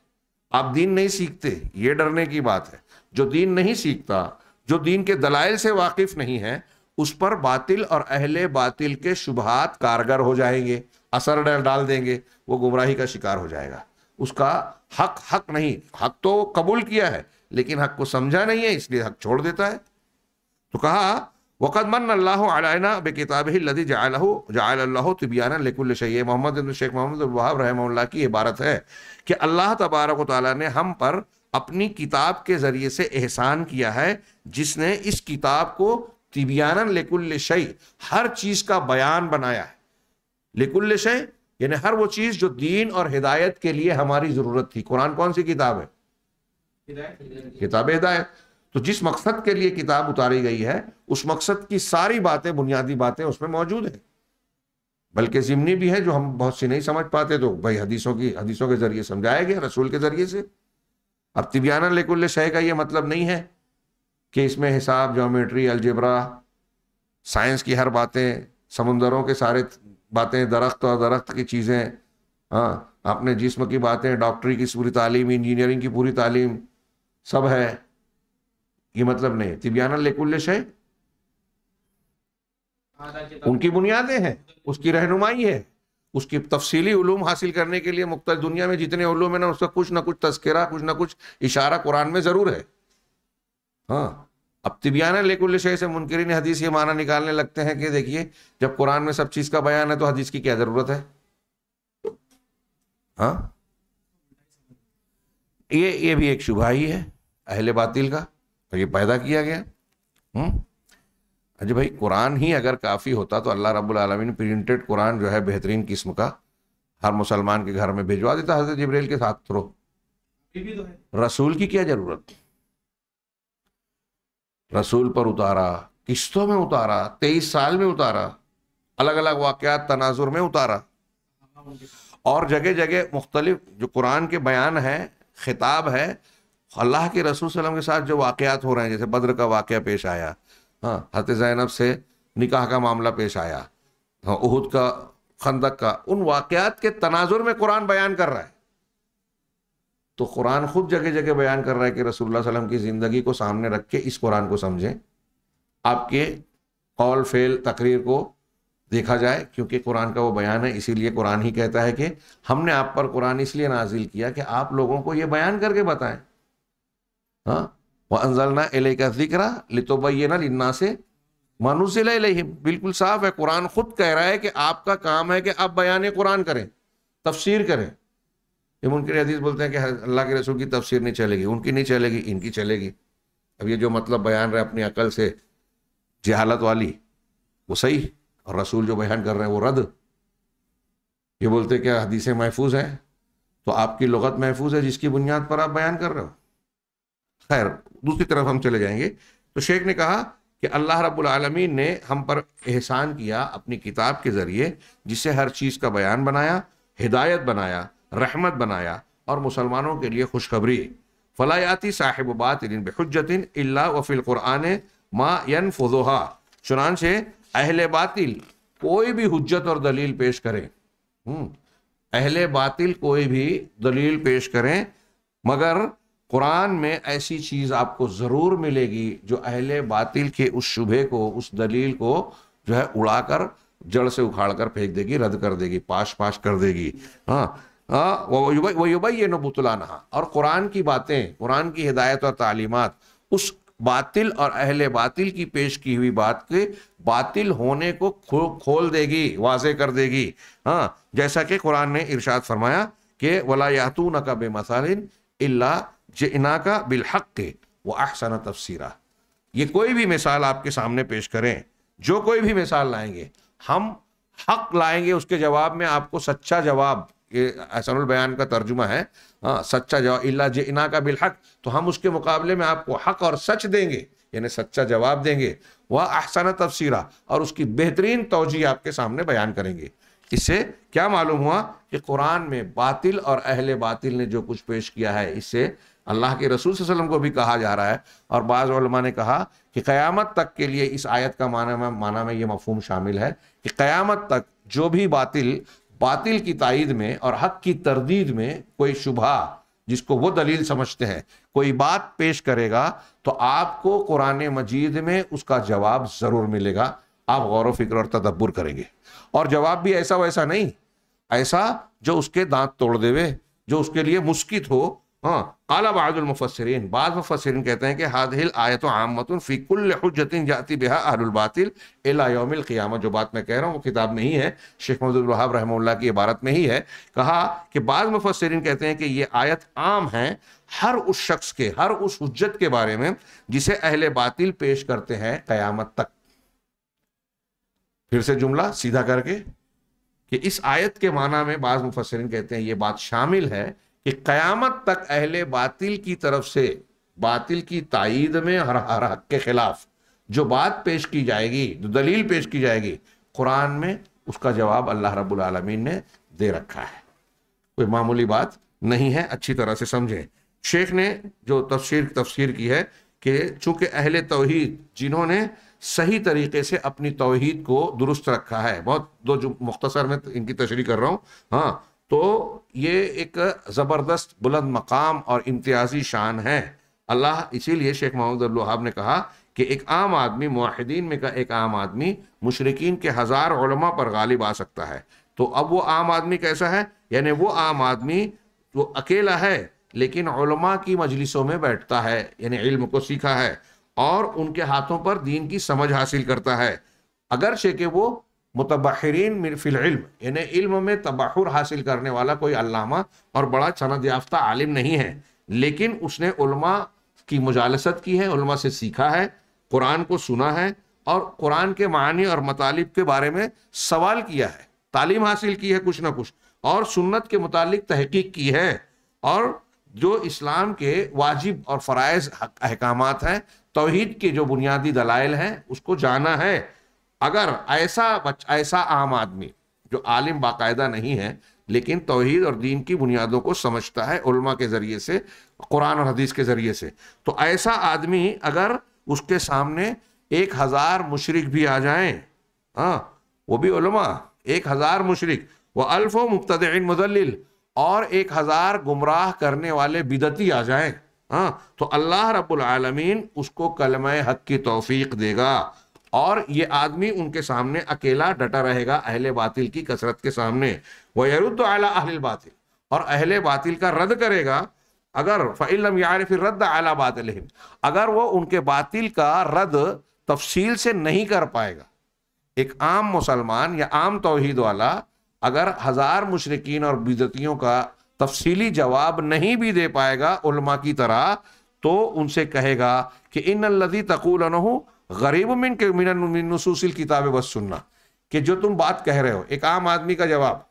आप दीन नहीं सीखते ये डरने की बात है जो दीन नहीं सीखता जो दीन के दलाइल से वाकिफ नहीं है उस पर बातिल और अहले बातिल के शुभात कारगर हो जाएंगे असर डाल देंगे वो गुमराही का शिकार हो जाएगा उसका हक हक नहीं हक तो कबूल किया है लेकिन हक को समझा नहीं है इसलिए हक छोड़ देता है तो कहा वक़द मन अल्लाहना बे किताब लदी जल्ला तबियाना लेकुल शैय मोहम्मद शेख मोहम्मद वहाब रहमल्ला की इबारत है कि अल्लाह तबारक ताली ने हम पर अपनी किताब के ज़रिए से एहसान किया है जिसने इस किताब को तिबियाना लेकुल शई हर चीज़ का बयान बनाया है लेकुल शई यानी हर वो चीज़ जो दीन और हिदायत के लिए हमारी ज़रूरत थी कुरान कौन सी किताब है किताब हिदायत तो जिस मकसद के लिए किताब उतारी गई है उस मकसद की सारी बातें बुनियादी बातें उसमें मौजूद है बल्कि ज़िमनी भी है जो हम बहुत सी नहीं समझ पाते तो भाई हदीसों की हदीसों के ज़रिए समझाया गया रसूल के ज़रिए से अब तिबियाना लेकुल्ल शह का ये मतलब नहीं है कि इसमें हिसाब जोमेट्री अलजबरा साइंस की हर बातें समुंदरों के सारे बातें दरख्त और दरख्त की चीज़ें हाँ अपने जिसम की बातें डॉक्टरी की पूरी तालीम इंजीनियरिंग की पूरी तालीम सब है ये मतलब नहीं तिबियाना लेकुल्ल शय उनकी बुनियादें हैं उसकी रहनुमाई है उसकी तफसीली उलूम हासिल करने के लिए मुख्त दुनिया में जितने उलूम है ना उसका कुछ ना कुछ तस्करा कुछ ना कुछ इशारा कुरान में ज़रूर है हाँ अब तिबियाना लेकुल शे से मुनकरीन हदीस ये माना निकालने लगते हैं कि देखिए जब कुरान में सब चीज़ का बयान है तो हदीस की क्या ज़रूरत है हाँ ये ये भी एक शुभा ही है अहले बातिल का तो ये पैदा किया गया हम्म? अजय भाई कुरान ही अगर काफ़ी होता तो अल्लाह रब्बुल आलमीन प्रिंटेड कुरान जो है बेहतरीन किस्म का हर मुसलमान के घर में भिजवा देता हजरत जबरील के साथ थ्रो तो रसूल की क्या ज़रूरत थी रसूल पर उतारा किस्तों में उतारा तेईस साल में उतारा अलग अलग वाक़ात तनाजुर में उतारा और जगह जगह मुख्तलिफ जो कुरान के बयान है खिताब है अल्लाह के रसूल वसलम के साथ जो वाकयात हो रहे हैं जैसे बद्र का वाक़ पेश आया हाँ हत जैनब से निकाह का मामला पेश आया हाँ उहद का खंदक का उन वाकयात के तनाजुर में कुरान बयान कर रहा है तो कुरान खुद जगह जगह बयान कर रहा है कि रसूल सलम की ज़िंदगी को सामने रख के इस कुरान को समझें आपके कौल फेल तकरीर को देखा जाए क्योंकि कुरान का वो बयान है इसीलिए कुरान ही कहता है कि हमने आप पर कुरान इसलिए नाजिल किया कि आप लोगों को ये बयान करके बताएं वनजलना एल का जिक्रा ना लिन्ना से मानुसिल बिल्कुल साफ है कुरान खुद कह रहा है कि आपका काम है कि आप बयान कुरान करें तफसीर करें ये मुनकर हदीस बोलते हैं कि अल्लाह के रसूल की तफसीर नहीं चलेगी उनकी नहीं चलेगी इनकी चलेगी अब ये जो मतलब बयान रहे अपनी अकल से जहालत वाली वो सही और रसूल जो बयान कर रहे हैं वो रद्द ये बोलते क्या हदीसें महफूज हैं तो आपकी लगत महफूज है जिसकी बुनियाद पर आप बयान कर रहे हो खैर दूसरी तरफ हम चले जाएंगे तो शेख ने कहा कि अल्लाह रब्बुल आलमीन ने हम पर एहसान किया अपनी किताब के ज़रिए जिसे हर चीज़ का बयान बनाया हिदायत बनाया रहमत बनाया और मुसलमानों के लिए खुशखबरी फलायाती साहिब बात बेहजतिन अल्ला वफ़िल क़ुरान माँ यन फजोहा चुनान से अहल बातिल कोई भी हजत और दलील पेश करें हम्म, अहल बातिल कोई भी दलील पेश करें मगर कुरान में ऐसी चीज़ आपको ज़रूर मिलेगी जो अहले बातिल के उस शुभे को उस दलील को जो है उड़ाकर जड़ से उखाड़ कर फेंक देगी रद्द कर देगी पाश पाश कर देगी हाँ हाँ वह युबई ये नबुतलाना और कुरान की बातें कुरान की हिदायत और तालीमत उस बातिल और अहले बातिल की पेश की हुई बात के बातिल होने को खो, खोल देगी वाजे कर देगी हाँ जैसा कि कुरान ने इर्शाद फरमाया कि वला यातू न का बेमसालिन अल्ला का बिलहक के व अहसन तफसरा ये कोई भी मिसाल आपके सामने पेश करें जो कोई भी मिसाल लाएंगे हम हक लाएंगे उसके जवाब में आपको सच्चा जवाब ये अहसनुल बयान का तर्जुमा है हाँ सच्चा जवाब इला जना का बिलहक तो हम उसके मुकाबले में आपको हक और सच देंगे यानी सच्चा जवाब देंगे वह अहसन तफसरा और उसकी बेहतरीन तोजी आपके सामने बयान करेंगे इससे क्या मालूम हुआ कि कुरान में बातिल और अहले बातिल ने जो कुछ पेश किया है इससे अल्लाह के रसूल वसल्लम को भी कहा जा रहा है और बाज़ा ने कहा कि क़यामत तक के लिए इस आयत का माना में माना में ये मफहम शामिल है कि क़यामत तक जो भी बातिल बातिल की तइद में और हक की तरदीद में कोई शुभा जिसको वो दलील समझते हैं कोई बात पेश करेगा तो आपको कुरान मजीद में उसका जवाब ज़रूर मिलेगा आप गौर फिक्र और तदब्बर करेंगे और जवाब भी ऐसा वैसा नहीं ऐसा जो उसके दांत तोड़ देवे जो उसके लिए मुस्कित हो हाँ आला बादुलमफसरीन बाद मुफसरीन कहते हैं कि हादिल आयत आमतन फ़ीकुल हजतिन जाती बिहा अहलबातिल एलायोमिल क़ियामत जो बात मैं कह रहा हूँ वो किताब में ही है शेख महमूदुलवाहाब रहमुल्ला की इबारत में ही है कहा कि बाद मुफसरीन कहते हैं कि ये आयत आम है हर उस शख्स के हर उस हजत के बारे में जिसे अहल बातिल पेश करते हैं क़यामत तक फिर से जुमला सीधा करके कि इस आयत के माना में बाज़ मुफसरीन कहते हैं ये बात शामिल है कि कयामत तक अहले बातिल की तरफ से बातिल की तइद में हर हर हक के खिलाफ जो बात पेश की जाएगी जो दलील पेश की जाएगी कुरान में उसका जवाब अल्लाह रब्बुल आलमीन ने दे रखा है कोई मामूली बात नहीं है अच्छी तरह से समझें शेख ने जो तफसीर तफसीर की है कि चूंकि अहल तोहद जिन्होंने सही तरीके से अपनी तोहद को दुरुस्त रखा है बहुत दो जो मुख्तसर में तो इनकी तशरी कर रहा हूँ हाँ तो ये एक ज़बरदस्त बुलंद मकाम और इम्तियाजी शान है अल्लाह इसीलिए शेख महमूद अब्लूहाब ने कहा कि एक आम आदमी माहिदीन में का एक आम आदमी मुशरकिन के हज़ार उलमा पर गालिब आ सकता है तो अब वो आम आदमी कैसा है यानी वो आम आदमी जो तो अकेला है लेकिन उलमा की मजलिसों में बैठता है यानी इल्म को सीखा है और उनके हाथों पर दीन की समझ हासिल करता है अगर शेख वो मुतबहरीन फ़िल्म यानी इल्म में तबाहुर हासिल करने वाला कोई अलामा और बड़ा चनद याफ्ता आलिम नहीं है लेकिन उसने उल्मा की मुजालसत की है उल्मा से सीखा है कुरान को सुना है और कुरान के मानी और मतलब के बारे में सवाल किया है तालीम हासिल की है कुछ ना कुछ और सुन्नत के मुतालिक तहकीक की है और जो इस्लाम के वाजिब और फ़रज़ अहकाम हैं तोहद के जो बुनियादी दलाइल हैं उसको जाना है अगर ऐसा बच, ऐसा आम आदमी जो आलिम बाकायदा नहीं है लेकिन तोहहीद और दीन की बुनियादों को समझता है उल्मा के ज़रिए से कुरान और हदीस के ज़रिए से तो ऐसा आदमी अगर उसके सामने एक हज़ार मुशरक भी आ जाए हाँ वो भी उलमा एक हज़ार मुशरक व अल्फ मुफ्त मुदलिल और एक हज़ार गुमराह करने वाले बिदती आ जाए हाँ तो अल्लाह रब्बुल उसको कलम हक की तोफीक देगा और ये आदमी उनके सामने अकेला डटा रहेगा अहले बातिल की कसरत के सामने वह यरुद्द आला अहल बातिल और अहले बातिल का रद्द करेगा अगर फ़िलम यार फिर रद्द अला बातिल अगर वो उनके बातिल का रद्द तफसील से नहीं कर पाएगा एक आम मुसलमान या आम तोहद वाला अगर हज़ार मशरकिन और बिदतियों का तफसीली जवाब नहीं भी दे पाएगा उलमा की तरह तो उनसे कहेगा कि इन लदी तकूल गरीब मिन के मिन नसूसिल किताब बस सुनना कि जो तुम बात कह रहे हो एक आम आदमी का जवाब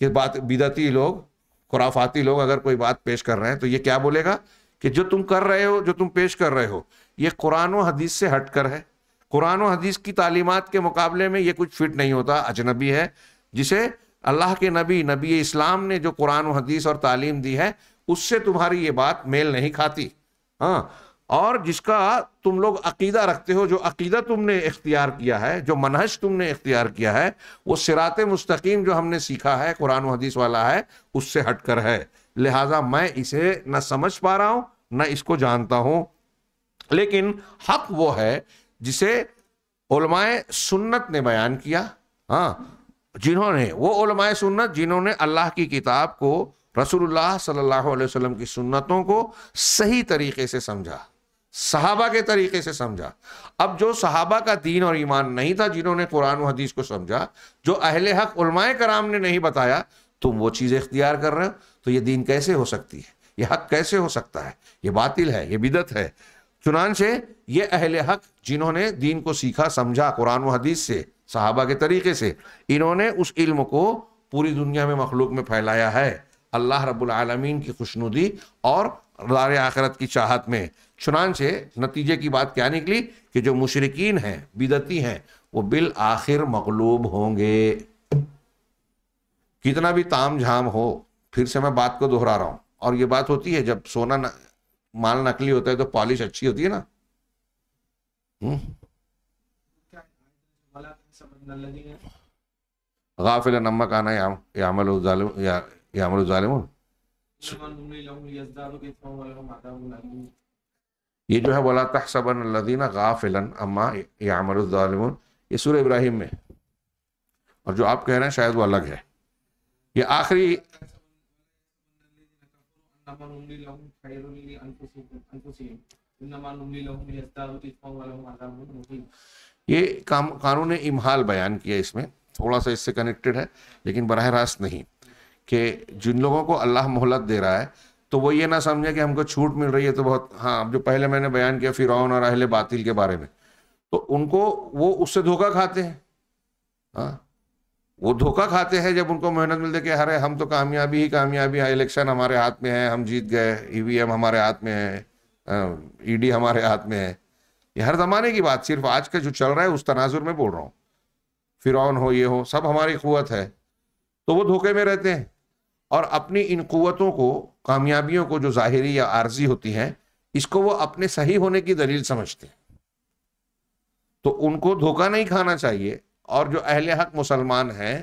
कि बात बिदती लोग खुराफाती लोग अगर कोई बात पेश कर रहे हैं तो ये क्या बोलेगा कि जो तुम कर रहे हो जो तुम पेश कर रहे हो ये कुरान व हदीस से हट कर है कुरान हदीस की तालीमत के मुकाबले में ये कुछ फिट नहीं होता अजनबी है जिसे अल्लाह के नबी नबी इस्लाम ने जो कुरान हदीस और तालीम दी है उससे तुम्हारी ये बात मेल नहीं खाती हाँ और जिसका तुम लोग अकीदा रखते हो जो अकीदा तुमने इख्तियार किया है जो मनहज तुमने इख्तियार किया है वो सिरात मुस्तकीम जो हमने सीखा है कुरान हदीस वाला है उससे हटकर है लिहाजा मैं इसे न समझ पा रहा हूँ न इसको जानता हूँ लेकिन हक वो है जिसे उलमाए सुन्नत ने बयान किया हाँ जिन्होंने वो ओलमाए सुन्नत जिन्होंने अल्लाह की किताब को रसूलुल्लाह सल्लल्लाहु अलैहि वसल्लम की सुन्नतों को सही तरीके से समझा सहाबा के तरीके से समझा अब जो सहाबा का दीन और ईमान नहीं था जिन्होंने कुरान हदीस को समझा जो अहल हक उलमाए कराम ने नहीं बताया तुम तो वो चीज़ इख्तियार कर रहे हो तो ये दीन कैसे हो सकती है ये हक कैसे हो सकता है ये बातिल है ये बिदत है चुनान से ये अहल हक जिन्होंने दीन को सीखा समझा कुरान हदीस से सहाबा के तरीके से इन्होंने उस इल्म को पूरी दुनिया में मखलूक में फैलाया है अल्लाह रब्बुल रबालमीन की खुशनुदी और दार आखिरत की चाहत में चुनान से नतीजे की बात क्या निकली कि जो मुशरकिन हैं बिदती हैं वो बिल आखिर मकलूब होंगे कितना भी ताम झाम हो फिर से मैं बात को दोहरा रहा हूं और ये बात होती है जब सोना न, माल नकली होता है तो पॉलिश अच्छी होती है ना हम्म। गाफिल नमक आना यामलिम या, या, या, या, या, या, या, या, ये जो है वला तहसबन लदीना गाफिलन अम्मा यामरम ये सूर इब्राहिम में और जो आप कह रहे हैं शायद वो अलग है ये आखिरी ये काम कानून इमहाल बयान किया इसमें थोड़ा सा इससे कनेक्टेड है लेकिन बरह रास्त नहीं कि जिन लोगों को अल्लाह मोहलत दे रहा है तो वो ये ना समझे कि हमको छूट मिल रही है तो बहुत हाँ जो पहले मैंने बयान किया फिर और अहले बातिल के बारे में तो उनको वो उससे धोखा खाते हैं हाँ वो धोखा खाते हैं जब उनको मेहनत मिलती कि अरे हम तो कामयाबी ही कामयाबी है इलेक्शन हमारे हाथ में है हम जीत गए ई हमारे हाथ में है ईडी हमारे हाथ में है ये हर ज़माने की बात सिर्फ आज का जो चल रहा है उस तनाजुर में बोल रहा हूँ फिरौन हो ये हो सब हमारी कुत है तो वो धोखे में रहते हैं और अपनी इन क़वतों को कामयाबियों को जो ज़ाहरी या आर्जी होती हैं इसको वो अपने सही होने की दलील समझते हैं तो उनको धोखा नहीं खाना चाहिए और जो अहल हक मुसलमान हैं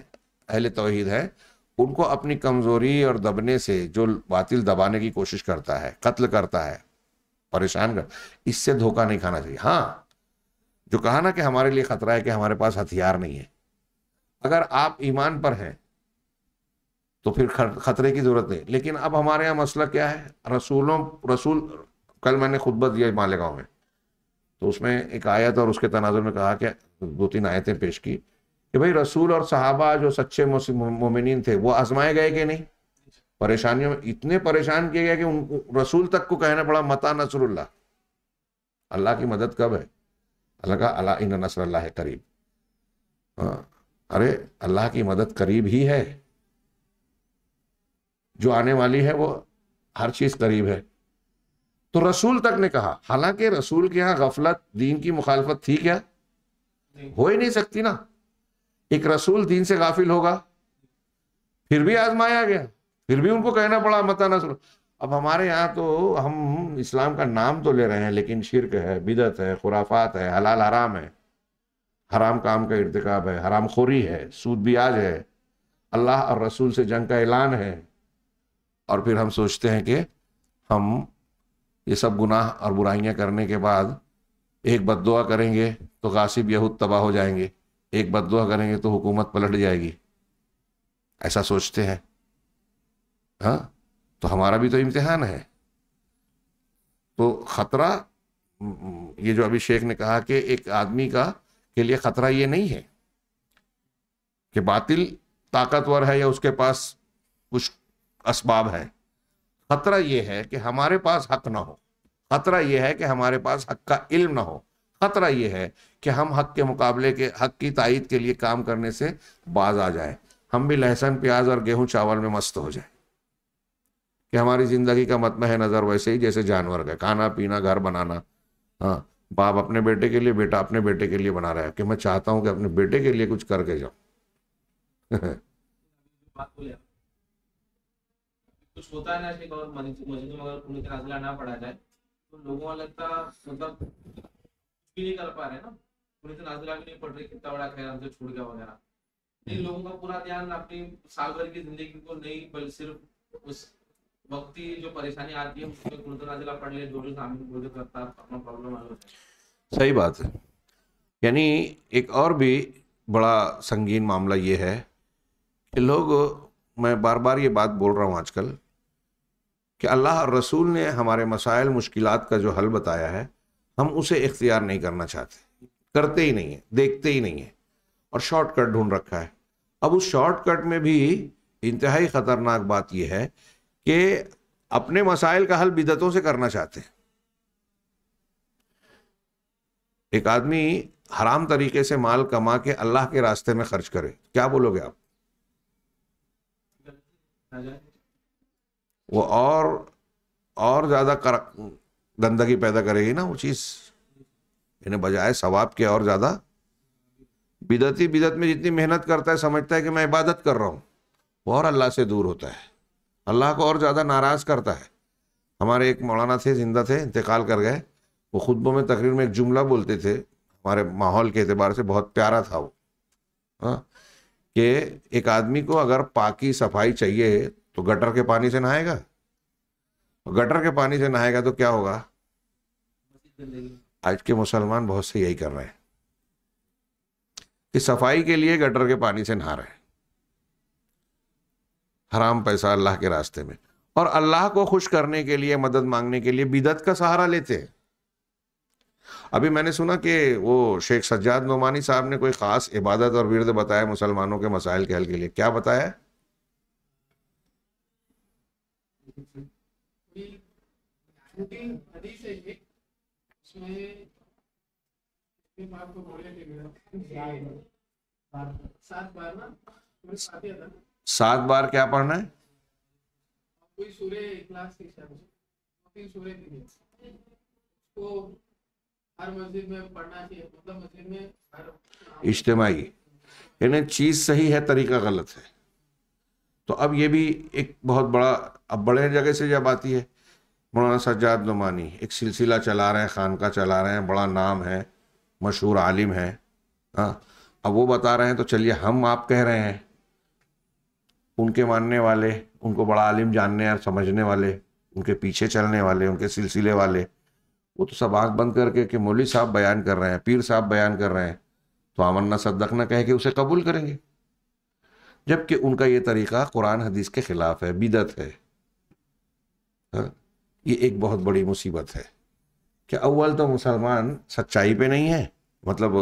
अहल तोहद हैं उनको अपनी कमज़ोरी और दबने से जो बातिल दबाने की कोशिश करता है कत्ल करता है परेशान कर इससे धोखा नहीं खाना चाहिए हाँ जो कहा ना कि हमारे लिए खतरा है कि हमारे पास हथियार नहीं है अगर आप ईमान पर हैं तो फिर ख़तरे की ज़रूरत नहीं लेकिन अब हमारे यहाँ मसला क्या है रसूलों रसूल कल मैंने खुतबा दिया मालेगाँव में तो उसमें एक आयत और उसके तनाजुर में कहा कि दो तीन आयतें पेश की कि भाई रसूल और साहबा जो सच्चे मोमिन थे वो आजमाए गए कि नहीं परेशानियों में इतने परेशान किए गए कि उन रसूल तक को कहना पड़ा मता नसरुल्ला अल्लाह की मदद कब है अल्लाह का अला इन नसर है करीब हाँ अरे अल्लाह की मदद करीब ही है जो आने वाली है वो हर चीज़ करीब है तो रसूल तक ने कहा हालांकि रसूल के यहाँ गफलत दीन की मुखालफत थी क्या हो ही नहीं सकती ना एक रसूल दीन से गाफिल होगा फिर भी आजमाया गया फिर भी उनको कहना पड़ा मता ना सुनो अब हमारे यहाँ तो हम इस्लाम का नाम तो ले रहे हैं लेकिन शिरक है बिदत है खुराफात है हलाल हराम है हराम काम का इरतकब है हराम खोरी है सूद ब्याज है अल्लाह और रसूल से जंग का ऐलान है और फिर हम सोचते हैं कि हम ये सब गुनाह और बुराइयां करने के बाद एक बददुआ करेंगे तो गासिब यहूद तबाह हो जाएंगे एक बददुआ करेंगे तो हुकूमत पलट जाएगी ऐसा सोचते हैं हाँ तो हमारा भी तो इम्तिहान है तो ख़तरा ये जो अभी शेख ने कहा कि एक आदमी का के लिए ख़तरा ये नहीं है कि बातिल ताकतवर है या उसके पास कुछ असबाब है खतरा यह है कि हमारे पास हक ना हो खतरा यह है कि हमारे पास हक का इल्म ना हो खतरा यह है कि हम हक के मुकाबले के हक की तइद के लिए काम करने से बाज आ जाए हम भी लहसुन प्याज और गेहूं चावल में मस्त हो जाए कि हमारी ज़िंदगी का मतम है नज़र वैसे ही जैसे जानवर का खाना पीना घर बनाना हाँ बाप अपने बेटे के लिए बेटा अपने बेटे के लिए बना रहा है कि मैं चाहता हूं कि अपने बेटे के लिए कुछ करके जाऊं कुछ होता है ना ठीक और मस्जिद में अगर तो खुल के नाजिला ना पढ़ा जाए तो लोगों को लगता मतलब कुछ भी नहीं कर पा रहे ना खुल के नाजिला भी नहीं पढ़ रही कितना बड़ा खैर हमसे छूट गया वगैरह लेकिन हम्म। लोगों का पूरा ध्यान अपनी साल भर की जिंदगी को नहीं बल्कि सिर्फ उस वक्त ही जो परेशानी आती है उसमें खुल नाजिला पढ़ ले जो जो सामने खुल करता अपना प्रॉब्लम हल हो सही बात है यानी एक और भी बड़ा संगीन मामला ये है कि लोग मैं बार बार ये बात बोल रहा हूँ आजकल कि अल्लाह और रसूल ने हमारे मसाइल मुश्किल का जो हल बताया है हम उसे इख्तियार नहीं करना चाहते करते ही नहीं है देखते ही नहीं है और शॉर्टकट ढूंढ रखा है अब उस शॉर्टकट में भी इंतहाई ख़तरनाक बात यह है कि अपने मसाइल का हल बिदतों से करना चाहते हैं एक आदमी हराम तरीके से माल कमा के अल्लाह के रास्ते में खर्च करे क्या बोलोगे आप वो और और ज़्यादा कर गंदगी पैदा करेगी ना वो चीज़ इन्हें बजाय सवाब के और ज़्यादा बिदती बिदत में जितनी मेहनत करता है समझता है कि मैं इबादत कर रहा हूँ वो और अल्लाह से दूर होता है अल्लाह को और ज़्यादा नाराज़ करता है हमारे एक मौलाना थे जिंदा थे इंतकाल कर गए वो खुतबों में तकरीर में एक जुमला बोलते थे हमारे माहौल के अतबार से बहुत प्यारा था वो हाँ कि एक आदमी को अगर पाकि सफाई चाहिए तो गटर के पानी से नहाएगा गटर के पानी से नहाएगा तो क्या होगा आज के मुसलमान बहुत से यही कर रहे हैं कि सफाई के लिए गटर के पानी से नहा रहे हैं हराम पैसा अल्लाह के रास्ते में और अल्लाह को खुश करने के लिए मदद मांगने के लिए बिदत का सहारा लेते हैं अभी मैंने सुना कि वो शेख सज्जाद नोमानी साहब ने कोई ख़ास इबादत और विरद बताया मुसलमानों के मसाइल के हल के लिए क्या बताया बोले सात बार ना सात बार क्या पढ़ना है कोई सूर्य क्लास की हिसाब तीन सूर्य की उसको हर मस्जिद में पढ़ना चाहिए मतलब मस्जिद में हर यानी चीज सही है तरीका गलत है तो अब ये भी एक बहुत बड़ा अब बड़े जगह से जब आती है मौलाना सज्जाद नुमानी एक सिलसिला चला रहे हैं ख़ान का चला रहे हैं बड़ा नाम है मशहूर आलिम है हाँ अब वो बता रहे हैं तो चलिए हम आप कह रहे हैं उनके मानने वाले उनको बड़ा आलिम जानने और समझने वाले उनके पीछे चलने वाले उनके सिलसिले वाले वो तो सब आँख बंद करके कि मौली साहब बयान कर रहे हैं पीर साहब बयान कर रहे हैं तो अमन्ना सद्दक ना कह के उसे कबूल करेंगे जबकि उनका ये तरीक़ा कुरान हदीस के ख़िलाफ़ है बिदत है हा? ये एक बहुत बड़ी मुसीबत है कि अव्वल तो मुसलमान सच्चाई पे नहीं है मतलब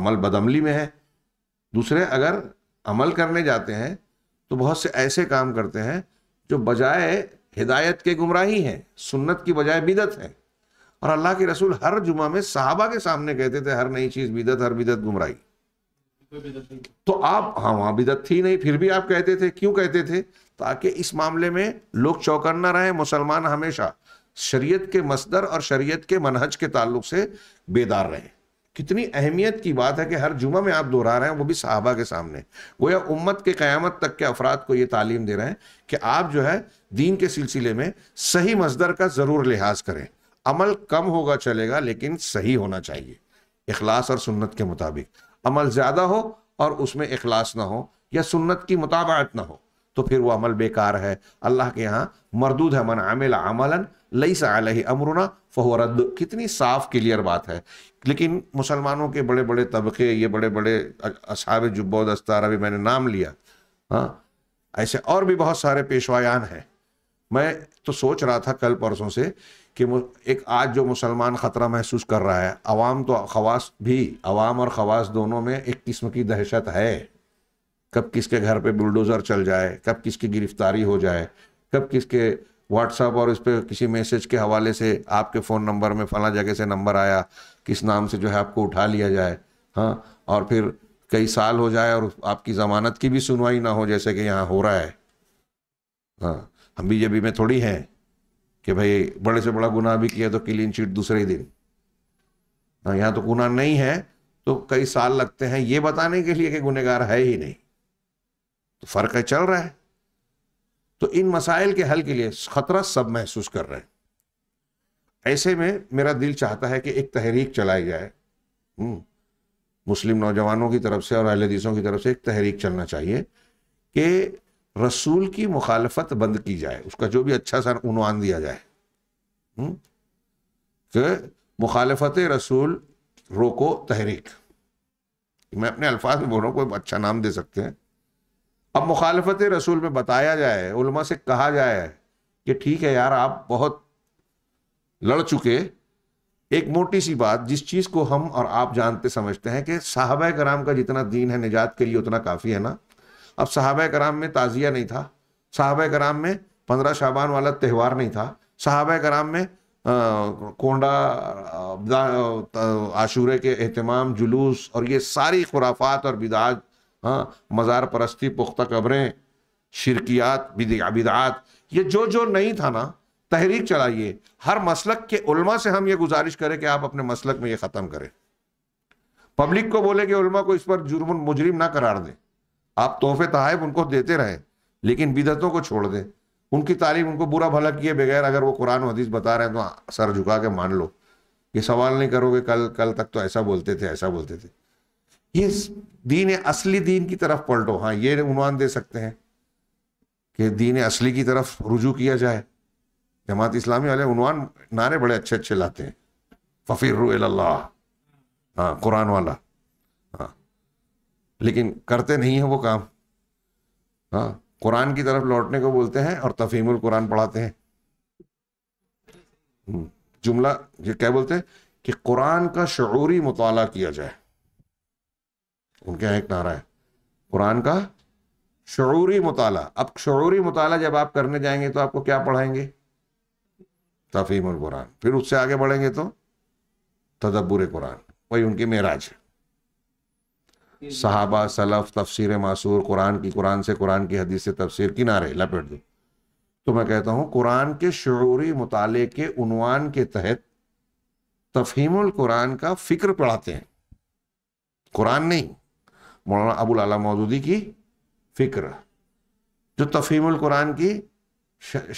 अमल बदमली में है दूसरे अगर अमल करने जाते हैं तो बहुत से ऐसे काम करते हैं जो बजाय हिदायत के गुमराही हैं सुन्नत की बजाय बिदत है और अल्लाह के रसूल हर जुमा में साहबा के सामने कहते थे हर नई चीज़ बिदत हर बिदत गुमराही तो आप हाँ वहाँ बिदत थी नहीं फिर भी आप कहते थे क्यों कहते थे ताकि इस मामले में लोग ना रहे मुसलमान हमेशा शरीयत के मसदर और शरीयत के मनहज के ताल्लुक से बेदार रहे कितनी अहमियत की बात है कि हर जुमा में आप दोहरा रहे हैं वो भी साहबा के सामने वो या उम्मत के क़्यामत तक के अफराद को ये तालीम दे रहे हैं कि आप जो है दीन के सिलसिले में सही मजदर का ज़रूर लिहाज करें अमल कम होगा चलेगा लेकिन सही होना चाहिए इखलास और सुन्नत के मुताबिक अमल ज़्यादा हो और उसमें अखलास ना हो या सुन्नत की मुताबात ना हो तो फिर वह अमल बेकार है अल्लाह के यहाँ मरदूद है मन आमिल अमलन लई सलही अमरुना फहरद कितनी साफ क्लियर बात है लेकिन मुसलमानों के बड़े बड़े तबके ये बड़े बड़े असाब जुब्बो दस्तार अभी मैंने नाम लिया हाँ ऐसे और भी बहुत सारे पेशवायान हैं मैं तो सोच रहा था कल परसों से कि एक आज जो मुसलमान ख़तरा महसूस कर रहा है अवाम तो खवास भी अवाम और खवास दोनों में एक किस्म की दहशत है कब किसके घर पे बुलडोज़र चल जाए कब किसकी गिरफ्तारी हो जाए कब किसके व्हाट्सअप और इस पर किसी मैसेज के हवाले से आपके फ़ोन नंबर में फ़ला जगह से नंबर आया किस नाम से जो है आपको उठा लिया जाए हाँ और फिर कई साल हो जाए और आपकी ज़मानत की भी सुनवाई ना हो जैसे कि यहाँ हो रहा है हाँ हम बीजेपी में थोड़ी हैं कि भाई बड़े से बड़ा गुनाह भी किया तो क्लीन शीट दूसरे ही दिन हाँ, यहां तो गुनाह नहीं है तो कई साल लगते हैं ये बताने के लिए कि गुनेगार है ही नहीं तो फर्क है चल रहा है तो इन मसाइल के हल के लिए खतरा सब महसूस कर रहे हैं ऐसे में मेरा दिल चाहता है कि एक तहरीक चलाई जाए हम्म, मुस्लिम नौजवानों की तरफ से और अहल हदीसों की तरफ से एक तहरीक चलना चाहिए कि रसूल की मुखालफत बंद की जाए उसका जो भी अच्छा सा उनवान दिया जाए हम्म? तो मुखालफत रसूल रोको तहरीक मैं अपने अल्फाज में बोल रहा हूँ कोई अच्छा नाम दे सकते हैं अब मुखालफत रसूल में बताया जाए उलमा से कहा जाए कि ठीक है यार आप बहुत लड़ चुके एक मोटी सी बात जिस चीज़ को हम और आप जानते समझते हैं कि साहब कराम का जितना दीन है निजात के लिए उतना काफ़ी है ना अब साहब कराम में ताज़िया नहीं था साहब कराम में पंद्रह शाबान वाला त्यौहार नहीं था साहब कराम में कोंडा आशूरे के अहतमाम जुलूस और ये सारी खुराफात और बिदात हाँ मज़ार परस्ती पुख्ता कब्रें शिरकियात बिदात ये जो जो नहीं था ना तहरीक चलाइए हर मसलक के उल्मा से हम ये गुजारिश करें कि आप अपने मसलक में ये ख़त्म करें पब्लिक को बोले कि उल्मा को इस पर जुर्म मुजरिम ना करार दें आप तोहफे तहाइफ उनको देते रहे लेकिन बिदतों को छोड़ दें उनकी तारीफ उनको बुरा भला किए बगैर अगर वो कुरान हदीस बता रहे हैं तो सर झुका के मान लो ये सवाल नहीं करोगे कल कल तक तो ऐसा बोलते थे ऐसा बोलते थे ये दीन असली दीन की तरफ पलटो हाँ ये उनवान दे सकते हैं कि दीन असली की तरफ रुजू किया जाए जमात इस्लामी वाले उनवान नारे बड़े अच्छे अच्छे लाते हैं फ़फ़ीर हाँ कुरान वाला हाँ लेकिन करते नहीं हैं वो काम हाँ कुरान की तरफ लौटने को बोलते हैं और तफीमुल कुरान पढ़ाते हैं हम्म, जुमला ये क्या बोलते हैं कि कुरान का शरूरी मुताला किया जाए उनके यहाँ एक नारा है कुरान का शूरी मुताला अब शरूरी मुताला जब आप करने जाएंगे तो आपको क्या पढ़ाएंगे तफीमुल कुरान फिर उससे आगे बढ़ेंगे तो तदब्बुर कुरान वही उनकी मेराज है सहाबा सलफ़ तफसीर मासूर कुरान की कुरान से कुरान की हदीस से तफसीर किनारे लपेट दो तो मैं कहता हूँ कुरान के शुरूरी मताले के उनवान के तहत तफहीम कुरान का फ़िक्र पढ़ाते हैं कुरान नहीं मौलाना अबुल आला मौदूदी की फ़िक्र जो तफहीम कुरान की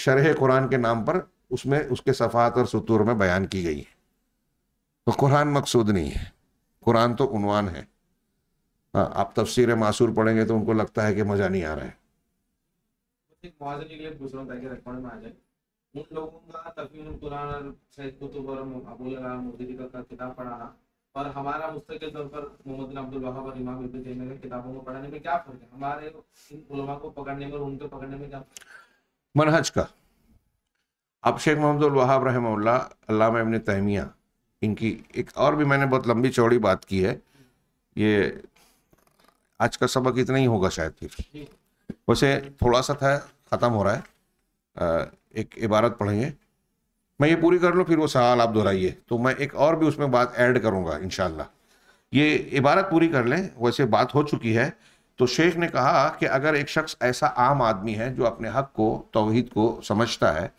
शरह कुरान के नाम पर उसमें उसके सफ़ात और सतूर में बयान की गई है तो कुरान मकसूद नहीं है कुरान तो उनवान है हाँ, आप तफसीर मासूर पढ़ेंगे तो उनको लगता है कि मज़ा नहीं आ रहा है और हमारा तौर पर मोहम्मद अब्दुल वहाब और इमाम इब्न तैमिया किताबों को में क्या फर्क है हमारे इन उलमा को पकड़ने में और उनको पकड़ने में क्या मनहज का अब शेख मोहम्मद वहाब रहमल्ला अल्लामा इबन तैमिया इनकी एक और भी मैंने बहुत लंबी चौड़ी बात की है ये आज का सबक इतना ही होगा शायद फिर वैसे थोड़ा सा था ख़त्म हो रहा है एक इबारत पढ़ेंगे मैं ये पूरी कर लूँ फिर वो सवाल आप दोहराइए तो मैं एक और भी उसमें बात ऐड करूँगा इन ये इबारत पूरी कर लें वैसे बात हो चुकी है तो शेख ने कहा कि अगर एक शख्स ऐसा आम आदमी है जो अपने हक को तोहहीद को समझता है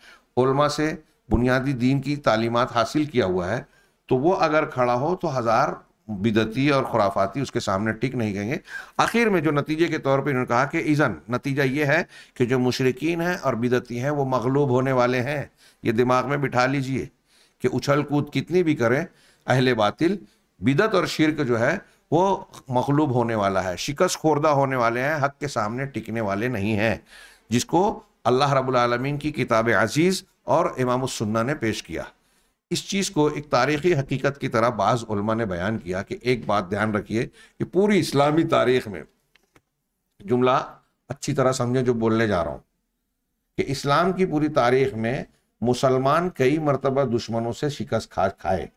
उलमा से बुनियादी दीन की तालीमत हासिल किया हुआ है तो वो अगर खड़ा हो तो हज़ार बिदती और खुराफाती उसके सामने टिक नहीं गएंगे आखिर में जो नतीजे के तौर पर इन्होंने कहा कि इज़न नतीजा ये है कि जो मुशरकिन हैं और बिदती हैं वो मगलूब होने वाले हैं ये दिमाग में बिठा लीजिए कि उछल कूद कितनी भी करें अहल बातिल बिदत और शिरक जो है वो मखलूब होने वाला है शिकस्त खोरदा होने वाले हैं हक के सामने टिकने वाले नहीं हैं जिसको अल्लाह रबालमीन की किताब अजीज़ और इमाम सुन्ना ने पेश किया इस चीज़ को एक तारीखी हकीकत की तरह बाज़ ने बयान किया कि एक बात ध्यान रखिए कि पूरी इस्लामी तारीख में जुमला अच्छी तरह समझें जो बोलने जा रहा हूँ कि इस्लाम की पूरी तारीख में मुसलमान कई मरतबा दुश्मनों से शिकस्त खा खाए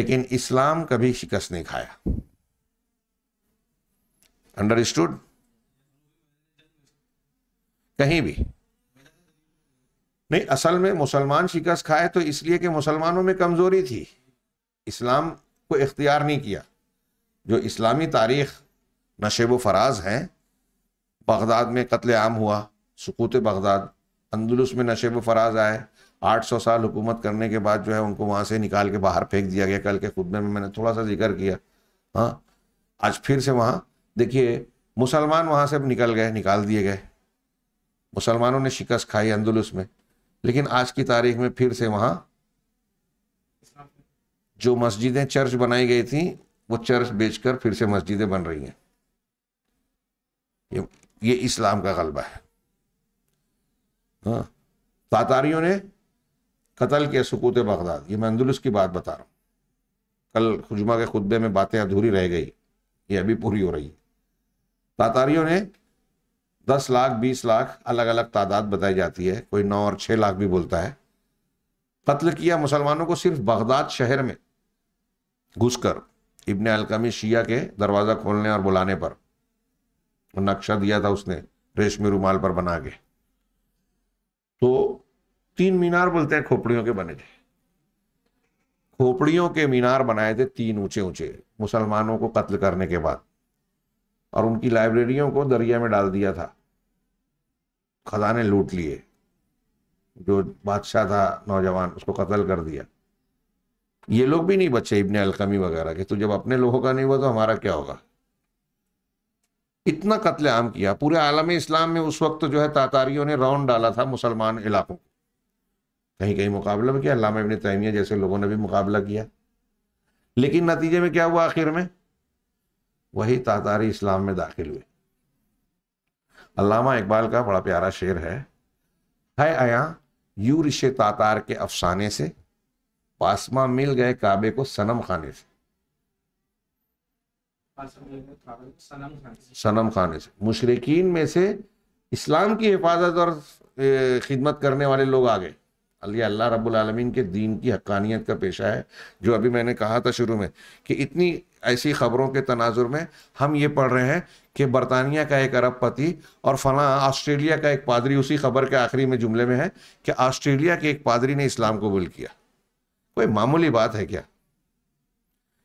लेकिन इस्लाम कभी शिकस्त नहीं खाया अंडरस्टूड कहीं भी नहीं असल में मुसलमान शिकस्त खाए तो इसलिए कि मुसलमानों में कमज़ोरी थी इस्लाम को इख्तियार नहीं किया जो इस्लामी तारीख नशेब व फराज हैं बगदाद में कत्ल आम हुआ सकूत बगदाद अंदुलस में नशेब व फराज आए 800 साल हुकूमत करने के बाद जो है उनको वहाँ से निकाल के बाहर फेंक दिया गया कल के खुदबे में मैंने थोड़ा सा जिक्र किया हाँ आज फिर से वहाँ देखिए मुसलमान वहाँ से निकल गए निकाल दिए गए मुसलमानों ने शिकस्त खाई अंदुलस में लेकिन आज की तारीख में फिर से वहां जो मस्जिदें चर्च बनाई गई थी वो चर्च बेचकर फिर से मस्जिदें बन रही हैं ये, ये इस्लाम का गलबा है हाँ तातारियों ने कतल के सुकूत बगदाद ये मैं अंदुलस की बात बता रहा हूं कल खुजमा के खुतबे में बातें अधूरी रह गई ये अभी पूरी हो रही है तातारियों ने दस लाख बीस लाख अलग अलग तादाद बताई जाती है कोई नौ और छः लाख भी बोलता है कत्ल किया मुसलमानों को सिर्फ बगदाद शहर में घुसकर इबन अलकमी शिया के दरवाज़ा खोलने और बुलाने पर नक्शा दिया था उसने रेशमी रुमाल पर बना के तो तीन मीनार बोलते हैं खोपड़ियों के बने थे खोपड़ियों के मीनार बनाए थे तीन ऊंचे ऊंचे मुसलमानों को कत्ल करने के बाद और उनकी लाइब्रेरियों को दरिया में डाल दिया था खजाने लूट लिए जो बादशाह था नौजवान उसको कत्ल कर दिया ये लोग भी नहीं बचे इबन अलकमी वगैरह के तो जब अपने लोगों का नहीं हुआ तो हमारा क्या होगा इतना कत्ल आम किया पूरे आलम इस्लाम में उस वक्त जो है तातारियों ने राउंड डाला था मुसलमान इलाकों को कहीं कहीं मुकाबला में किया अलामा इबन तैमिया जैसे लोगों ने भी मुकाबला किया लेकिन नतीजे में क्या हुआ आखिर में वही तातारी इस्लाम में दाखिल हुए अलामा इकबाल का बड़ा प्यारा शेर है हाय आया यू रिशे तातार के अफसाने से पासमा मिल गए काबे को सनम खाने से सनम खाने से मुशरकिन में से इस्लाम की हिफाजत और खिदमत करने वाले लोग आ गए अली अल्लाह रब्बुल आलमीन के दीन की हक्कानियत का पेशा है जो अभी मैंने कहा था शुरू में कि इतनी ऐसी खबरों के तनाजुर में हम ये पढ़ रहे हैं कि बरतानिया का एक अरब पति और फला ऑस्ट्रेलिया का एक पादरी उसी खबर के आखिरी में जुमले में है कि ऑस्ट्रेलिया के एक पादरी ने इस्लाम कबूल किया कोई मामूली बात है क्या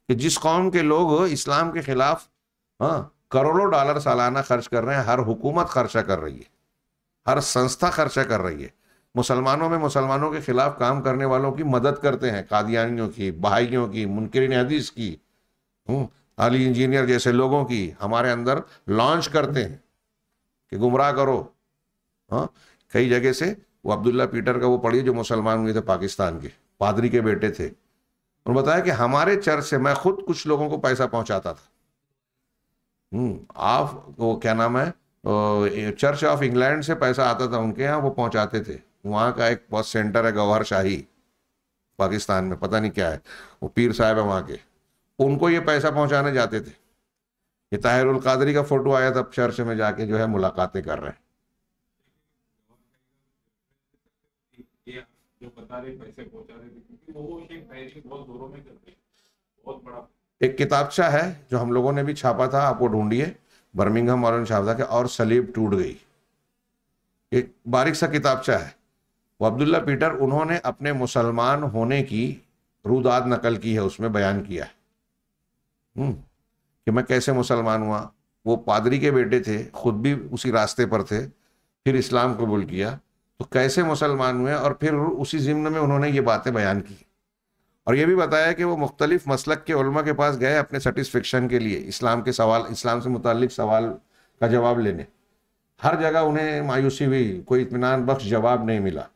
कि जिस कौम के लोग इस्लाम के खिलाफ हाँ करोड़ों डॉलर सालाना खर्च कर रहे हैं हर हुकूमत खर्चा कर रही है हर संस्था खर्चा कर रही है मुसलमानों में मुसलमानों के खिलाफ काम करने वालों की मदद करते हैं कादियानियों की बहाइयों की मुनकरिन हदीस की अली इंजीनियर जैसे लोगों की हमारे अंदर लॉन्च करते हैं कि गुमराह करो हाँ कई जगह से वो अब्दुल्ला पीटर का वो पढ़िए जो मुसलमान हुए थे पाकिस्तान के पादरी के बेटे थे उन्होंने बताया कि हमारे चर्च से मैं खुद कुछ लोगों को पैसा पहुंचाता था हम्म, आप वो क्या नाम है चर्च ऑफ इंग्लैंड से पैसा आता था उनके यहाँ वो पहुंचाते थे वहाँ का एक बहुत सेंटर है गवहर शाही पाकिस्तान में पता नहीं क्या है वो पीर साहब है वहाँ के उनको ये पैसा पहुंचाने जाते थे ये ताहिरुल कादरी का फोटो आया था चर्च में जाके जो है मुलाकातें कर रहे हैं एक किताबचा है जो हम लोगों ने भी छापा था आपको ढूंढिए बर्मिंगम और शाहजा के और सलीब टूट गई एक बारीक सा किताबचा है वो अब्दुल्ला पीटर उन्होंने अपने मुसलमान होने की रुदाद नकल की है उसमें बयान किया है हम्म, कि मैं कैसे मुसलमान हुआ वो पादरी के बेटे थे खुद भी उसी रास्ते पर थे फिर इस्लाम कबूल किया तो कैसे मुसलमान हुए और फिर उसी ज़िम्न में उन्होंने ये बातें बयान की और ये भी बताया कि वो मुख्तलिफ मसलक के उल्मा के पास गए अपने सेटिस्फेक्शन के लिए इस्लाम के सवाल इस्लाम से मुतक सवाल का जवाब लेने हर जगह उन्हें मायूसी हुई कोई इतमान बख्श जवाब नहीं मिला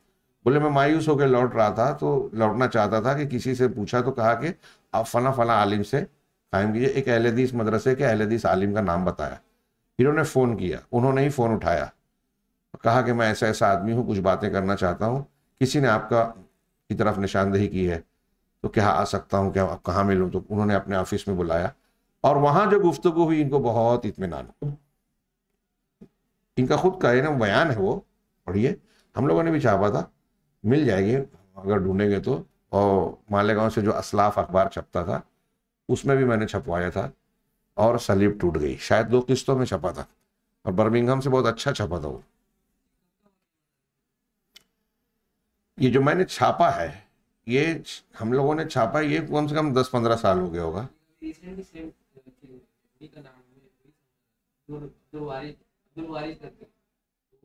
बोले मैं मायूस होकर लौट रहा था तो लौटना चाहता था कि किसी से पूछा तो कहा कि आप फ़ला फ़ला आलिम से कायम कीजिए एक अहलदीस मदरसे के अहलदीस आलिम का नाम बताया फिर उन्होंने फ़ोन किया उन्होंने ही फ़ोन उठाया कहा कि मैं ऐसा ऐसा आदमी हूँ कुछ बातें करना चाहता हूँ किसी ने आपका की तरफ निशानदेही की है तो क्या आ सकता हूँ क्या कहाँ मिलूँ तो उन्होंने अपने ऑफिस में बुलाया और वहाँ जो गुफ्तु हुई इनको बहुत इतमान इनका खुद का ना बयान है वो पढ़िए हम लोगों ने भी छापा था मिल जाएगी अगर ढूंढेंगे तो और मालेगांव से जो असलाफ अखबार छपता था उसमें भी मैंने छपवाया था और सलीब टूट गई शायद दो किस्तों में छपा था और बर्मिंगहम से बहुत अच्छा छपा था वो ये जो मैंने छापा है ये हम लोगों ने छापा ये कम से कम दस पंद्रह साल हो गया होगा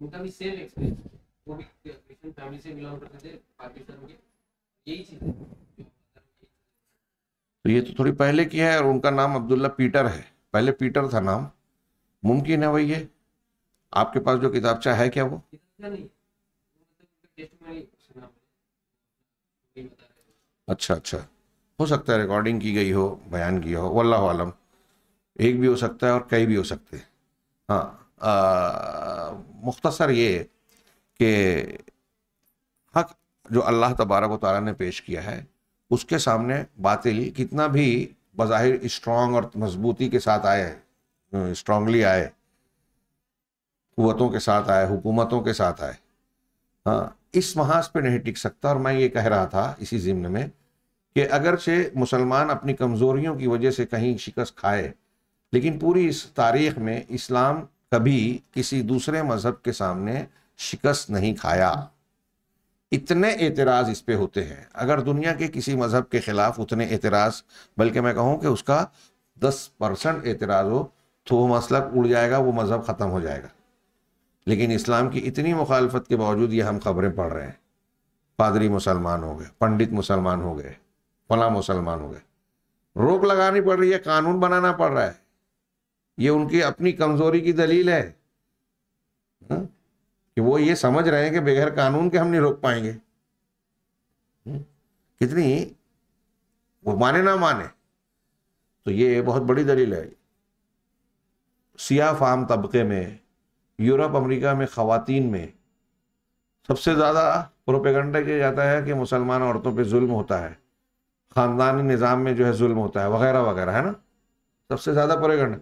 उनका भी सेम एक्सपीरियंस वो भी क्रिश्चियन फैमिली से बिलोंग करते थे पाकिस्तान के यही चीज़ तो ये तो थोड़ी पहले की है और उनका नाम अब्दुल्ला पीटर है पहले पीटर था नाम मुमकिन है वही ये आपके पास जो किताबचा है क्या वो अच्छा अच्छा हो सकता है रिकॉर्डिंग की गई हो बयान किया हो वल्लाह आलम एक भी हो सकता है और कई भी हो सकते हैं हाँ मुख्तसर ये कि हक जो अल्लाह तबारक वाली ने पेश किया है उसके सामने बातिल कितना भी बाहिर स्ट्रांग और मजबूती के साथ आए स्ट्रांगली आए कुतों के साथ आए हुकूमतों के साथ आए हाँ इस महाज पे नहीं टिक सकता और मैं ये कह रहा था इसी जिम्न में कि अगरचे मुसलमान अपनी कमज़ोरियों की वजह से कहीं शिकस्त खाए लेकिन पूरी इस तारीख में इस्लाम कभी किसी दूसरे मज़हब के सामने शिकस्त नहीं खाया इतने एतराज़ इस पे होते हैं अगर दुनिया के किसी मज़हब के ख़िलाफ़ उतने एतराज़ बल्कि मैं कहूँ कि उसका दस परसेंट एतराज़ हो तो वह मसलक उड़ जाएगा वो मज़हब ख़त्म हो जाएगा लेकिन इस्लाम की इतनी मुखालफत के बावजूद ये हम खबरें पढ़ रहे हैं पादरी मुसलमान हो गए पंडित मुसलमान हो गए फला मुसलमान हो गए रोक लगानी पड़ रही है कानून बनाना पड़ रहा है ये उनकी अपनी कमज़ोरी की दलील है हा? हम्म? कि वो ये समझ रहे हैं कि बगैर कानून के हम नहीं रोक पाएंगे हम्म। कितनी वो माने ना माने तो ये बहुत बड़ी दलील है सिया फाम तबके में यूरोप अमेरिका में ख़वातीन में सबसे ज़्यादा प्रोपेगंडा किया जाता है कि मुसलमान औरतों पे जुल्म होता है ख़ानदानी निज़ाम में जो है जुल्म होता है वगैरह वगैरह है ना सबसे ज़्यादा प्रोपेगंडा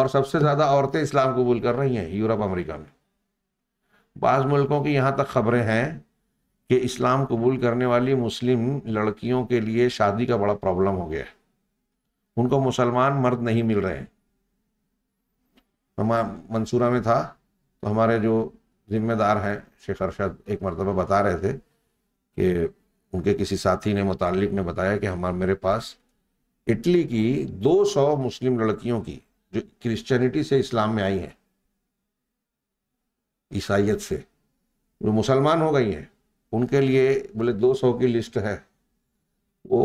और सबसे ज़्यादा औरतें इस्लाम कबूल कर रही हैं यूरोप अमरीका में बाज़ मुल्कों की यहाँ तक ख़बरें हैं कि इस्लाम कबूल करने वाली मुस्लिम लड़कियों के लिए शादी का बड़ा प्रॉब्लम हो गया है उनको मुसलमान मर्द नहीं मिल रहे हैं हम मंसूरा में था तो हमारे जो जिम्मेदार हैं शेख अरशद एक मरतबा बता रहे थे कि उनके किसी साथी ने मुतालिक ने बताया कि हमारे मेरे पास इटली की 200 मुस्लिम लड़कियों की जो क्रिश्चियनिटी से इस्लाम में आई हैं ईसाइत से जो मुसलमान हो गई हैं उनके लिए बोले 200 की लिस्ट है वो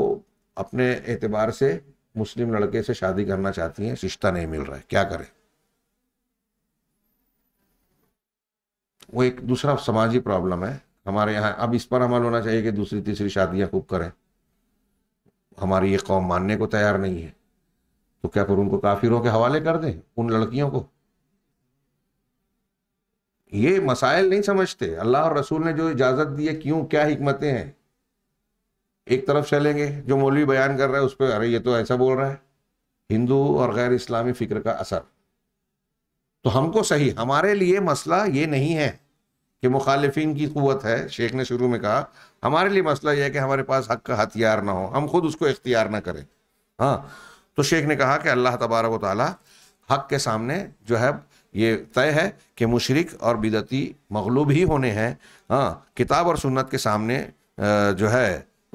अपने एतबार से मुस्लिम लड़के से शादी करना चाहती हैं रिश्ता नहीं मिल रहा है क्या करें वो एक दूसरा समाजी प्रॉब्लम है हमारे यहाँ अब इस पर अमल होना चाहिए कि दूसरी तीसरी शादियाँ खूब करें हमारी ये कौम मानने को तैयार नहीं है तो क्या फिर उनको काफिरों के हवाले कर दें उन लड़कियों को ये मसाइल नहीं समझते अल्लाह और रसूल ने जो इजाज़त दी है क्यों क्या हमतें हैं एक तरफ चलेंगे जो मौलवी बयान कर रहा है उस पर अरे ये तो ऐसा बोल रहा है हिंदू और गैर इस्लामी फ़िक्र का असर तो हमको सही हमारे लिए मसला ये नहीं है कि मुखालिफिन की क़वत है शेख ने शुरू में कहा हमारे लिए मसला यह है कि हमारे पास हक का हथियार ना हो हम खुद उसको इख्तियार ना करें हाँ तो शेख ने कहा कि अल्लाह तबारक वाली हक के सामने जो है ये तय है कि मुशरक और बिदती मगलूब ही होने हैं हाँ किताब और सुन्नत के सामने जो है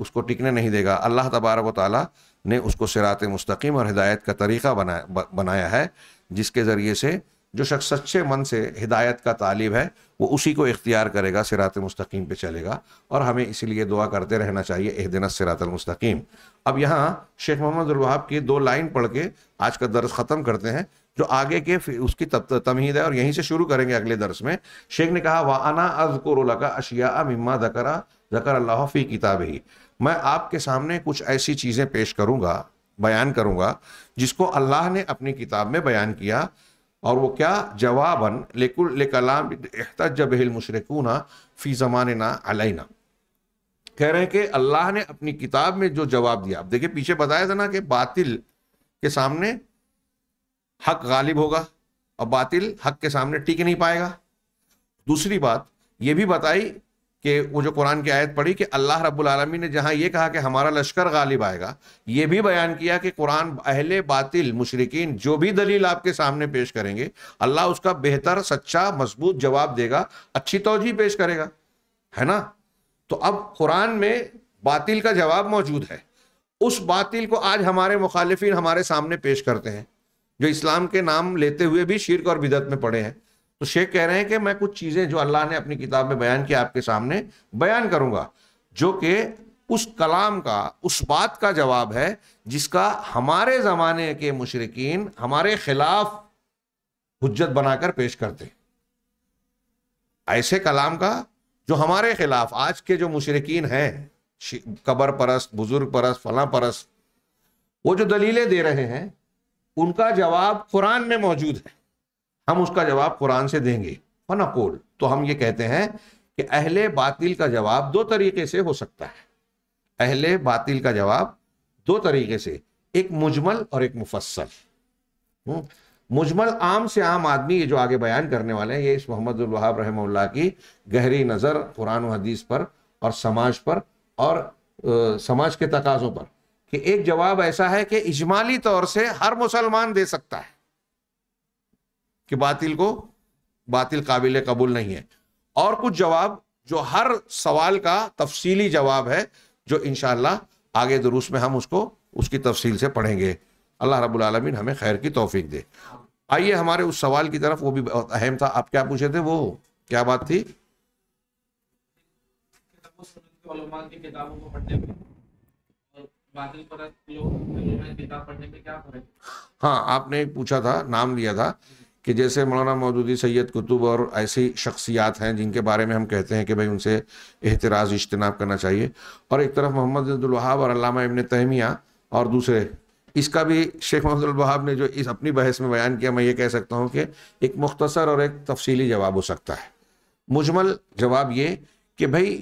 उसको टिकने नहीं देगा अल्लाह तबारक ताली ने उसको सिरात मस्तकीम और हिदायत का तरीक़ा बनाया बनाया है जिसके ज़रिए से जो शख्स सच्चे मन से हिदायत का तालिब है वो उसी को इख्तियार करेगा सिरात मस्तकीम पे चलेगा और हमें इसीलिए दुआ करते रहना चाहिए एह दिन सिरात अब यहाँ शेख मोहम्मद अलवाब की दो लाइन पढ़ के आज का दर्ज ख़त्म करते हैं जो आगे के उसकी तमहीद है और यहीं से शुरू करेंगे अगले दर्स में शेख ने कहा वाना अज कोरोला अशिया मिम्मा दकरा जकर अल्लाह फ़ी किताब ही मैं आपके सामने कुछ ऐसी चीज़ें पेश करूंगा बयान करूँगा जिसको अल्लाह ने अपनी किताब में बयान किया और वो क्या जवाबन लेकुल लेकलाम मुशरकू ना फ़ी ना अलना कह रहे हैं कि अल्लाह ने अपनी किताब में जो जवाब दिया आप देखिए पीछे बताया था ना कि बातिल के सामने हक गालिब होगा और बातिल हक के सामने टिक नहीं पाएगा दूसरी बात यह भी बताई कि वो जो कुरान की आयत पढ़ी कि अल्लाह रब्बुल आलमी ने जहाँ ये कहा कि हमारा लश्कर गालिब आएगा यह भी बयान किया कि कुरान अहले बातिल मुशरकिन जो भी दलील आपके सामने पेश करेंगे अल्लाह उसका बेहतर सच्चा मजबूत जवाब देगा अच्छी तोजी पेश करेगा है ना तो अब कुरान में बातिल का जवाब मौजूद है उस बातिल को आज हमारे मुखालिफिन हमारे सामने पेश करते हैं जो इस्लाम के नाम लेते हुए भी शिरक और बिदत में पड़े हैं तो शेख कह रहे हैं कि मैं कुछ चीज़ें जो अल्लाह ने अपनी किताब में बयान किया आपके सामने बयान करूंगा जो कि उस कलाम का उस बात का जवाब है जिसका हमारे ज़माने के मुशरकिन हमारे खिलाफ हजत बनाकर पेश करते ऐसे कलाम का जो हमारे खिलाफ आज के जो मुशरकिन हैं कबर परस बुजुर्ग परस फला परस वो जो दलीलें दे रहे हैं उनका जवाब कुरान में मौजूद है हम उसका जवाब कुरान से देंगे फनकोल तो हम ये कहते हैं कि अहले बातिल का जवाब दो तरीके से हो सकता है अहले बातिल का जवाब दो तरीके से एक मुजमल और एक मुफसल हम्म, मुजमल आम से आम आदमी ये जो आगे बयान करने वाले हैं ये इस मोहम्मद वहाब रहमुल्ला की गहरी नज़र कुरान हदीस पर और समाज पर और आ, समाज के तकाजों पर कि एक जवाब ऐसा है कि इजमाली तौर से हर मुसलमान दे सकता है कि बातिल को बातिल काबिल कबूल नहीं है और कुछ जवाब जो हर सवाल का तफसीली जवाब है जो इन आगे दुरुस्त में हम उसको उसकी तफसील से पढ़ेंगे अल्लाह रबालमीन हमें खैर की तोफीक दे आइए हमारे उस सवाल की तरफ वो भी बहुत अहम था आप क्या पूछे थे वो क्या बात थी हाँ आपने पूछा था नाम लिया था कि जैसे मौलाना मौजूदी सैयद कुतुब और ऐसी शख्सियात हैं जिनके बारे में हम कहते हैं कि भाई उनसे एहतराज़ इज्तनाब करना चाहिए और एक तरफ मोहम्मद अब्दुलवाहाब और अलामा इबन तहमिया और दूसरे इसका भी शेख मोहम्मद अब्दुलवाहाब ने जो इस अपनी बहस में बयान किया मैं ये कह सकता हूँ कि एक मुख्तसर और एक तफसीली जवाब हो सकता है मुजमल जवाब ये कि भाई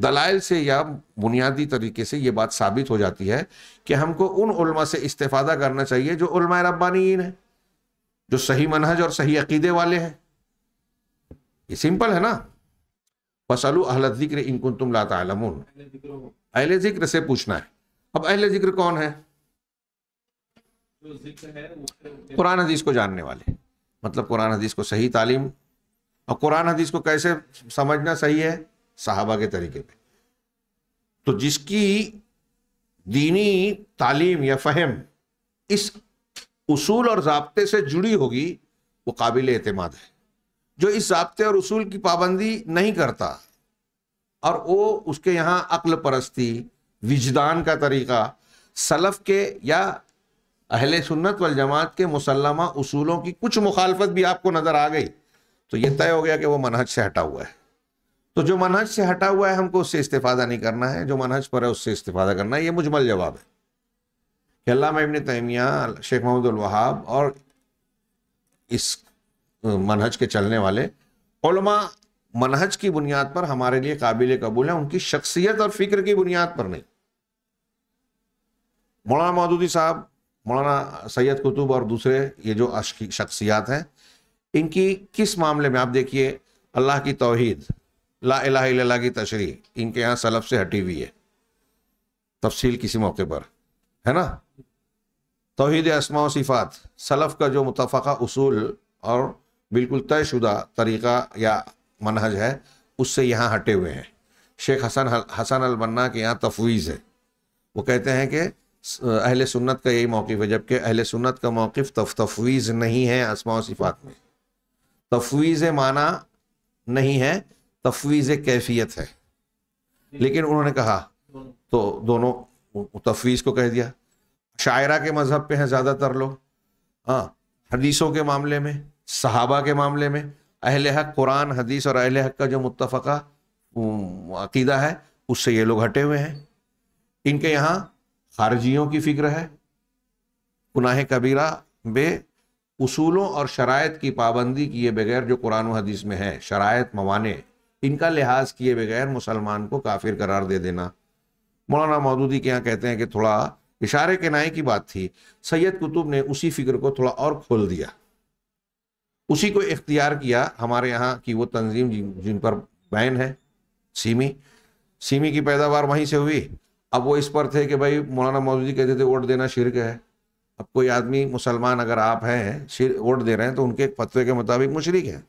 दलाइल से या बुनियादी तरीके से ये बात साबित हो जाती है कि हमको उन उल्मा से इस्तेफादा करना चाहिए जो उल्मा रब्बानीन है जो सही मनहज और सही अकीदे वाले हैं ये सिंपल है ना फसलू अहल जिक्र इनकुन तुम लातामून अहल जिक्र से पूछना है अब अहल जिक्र कौन है कुरान हदीस को जानने वाले मतलब कुरान हदीस को सही तालीम और कुरान हदीस को कैसे समझना सही है साहबा के तरीके पे तो जिसकी दीनी तालीम या फहम इस उसूल और जबते से जुड़ी होगी वो काबिल एतमाद है जो इस जबते और उसूल की पाबंदी नहीं करता और वो उसके यहाँ अक्ल परस्ती विजदान का तरीका सलफ के या अहल सुन्नत वल जमात के मुसलमा उसूलों की कुछ मुखालफत भी आपको नज़र आ गई तो ये तय हो गया कि वो मनहज से हटा हुआ है तो जो मनहज से हटा हुआ है हमको उससे इस्तेफादा नहीं करना है जो मनहज पर है उससे इस्तेफादा करना है ये मुजमल जवाब है कि अल्लाह इबन तैमिया शेख मोहम्मद वहाब और इस मनहज के चलने वाले मनहज की बुनियाद पर हमारे लिए काबिल कबूल है उनकी शख्सियत और फिक्र की बुनियाद पर नहीं मौलाना मौदूदी साहब मौलाना सैयद कुतुब और दूसरे ये जो शख्सियात हैं इनकी किस मामले में आप देखिए अल्लाह की तोहद ला इला की तशरी इनके यहाँ सलफ से हटी हुई है तफसील किसी मौके पर है ना तोहद असमा सिफ़ात सलफ़ का जो मुतफ़ा उसूल और बिल्कुल तयशुदा तरीक़ा या मनहज है उससे यहाँ हटे हुए हैं शेख हसन हसन अलबन्ना के यहाँ तफवीज़ है वो कहते हैं कि अहल सुन्नत का यही मौक़ है जबकि अहल सुन्नत का मौक़ तफ तफवीज़ नहीं है असमा सिफ़ात में तफवीज़ माना नहीं है तफवीज़ कैफियत है लेकिन उन्होंने कहा तो दोनों तफवीज़ को कह दिया शायरा के मज़हब पे हैं ज़्यादातर लोग हाँ हदीसों के मामले में सहाबा के मामले में अहल हक कुरान हदीस और अहल हक का जो मुतफ़ा अकीदा है उससे ये लोग हटे हुए हैं इनके यहाँ खारजियों की फिक्र है गुनाह कबीरा बे उसूलों और शरात की पाबंदी किए बगैर जो कुरान हदीस में है शरात मवाने इनका लिहाज किए बगैर मुसलमान को काफिर करार दे देना मौलाना मौदूदी के यहाँ कहते हैं कि थोड़ा इशारे के नाय की बात थी सैयद कुतुब ने उसी फिक्र को थोड़ा और खोल दिया उसी को इख्तियार किया हमारे यहाँ की वो तंजीम जिन, जिन पर बैन है सीमी सीमी की पैदावार वहीं से हुई अब वो इस पर थे कि भाई मौलाना मौजूदी कहते थे वोट देना शिरक है अब कोई आदमी मुसलमान अगर आप हैं वोट दे रहे हैं तो उनके फतवे के मुताबिक मुशरक हैं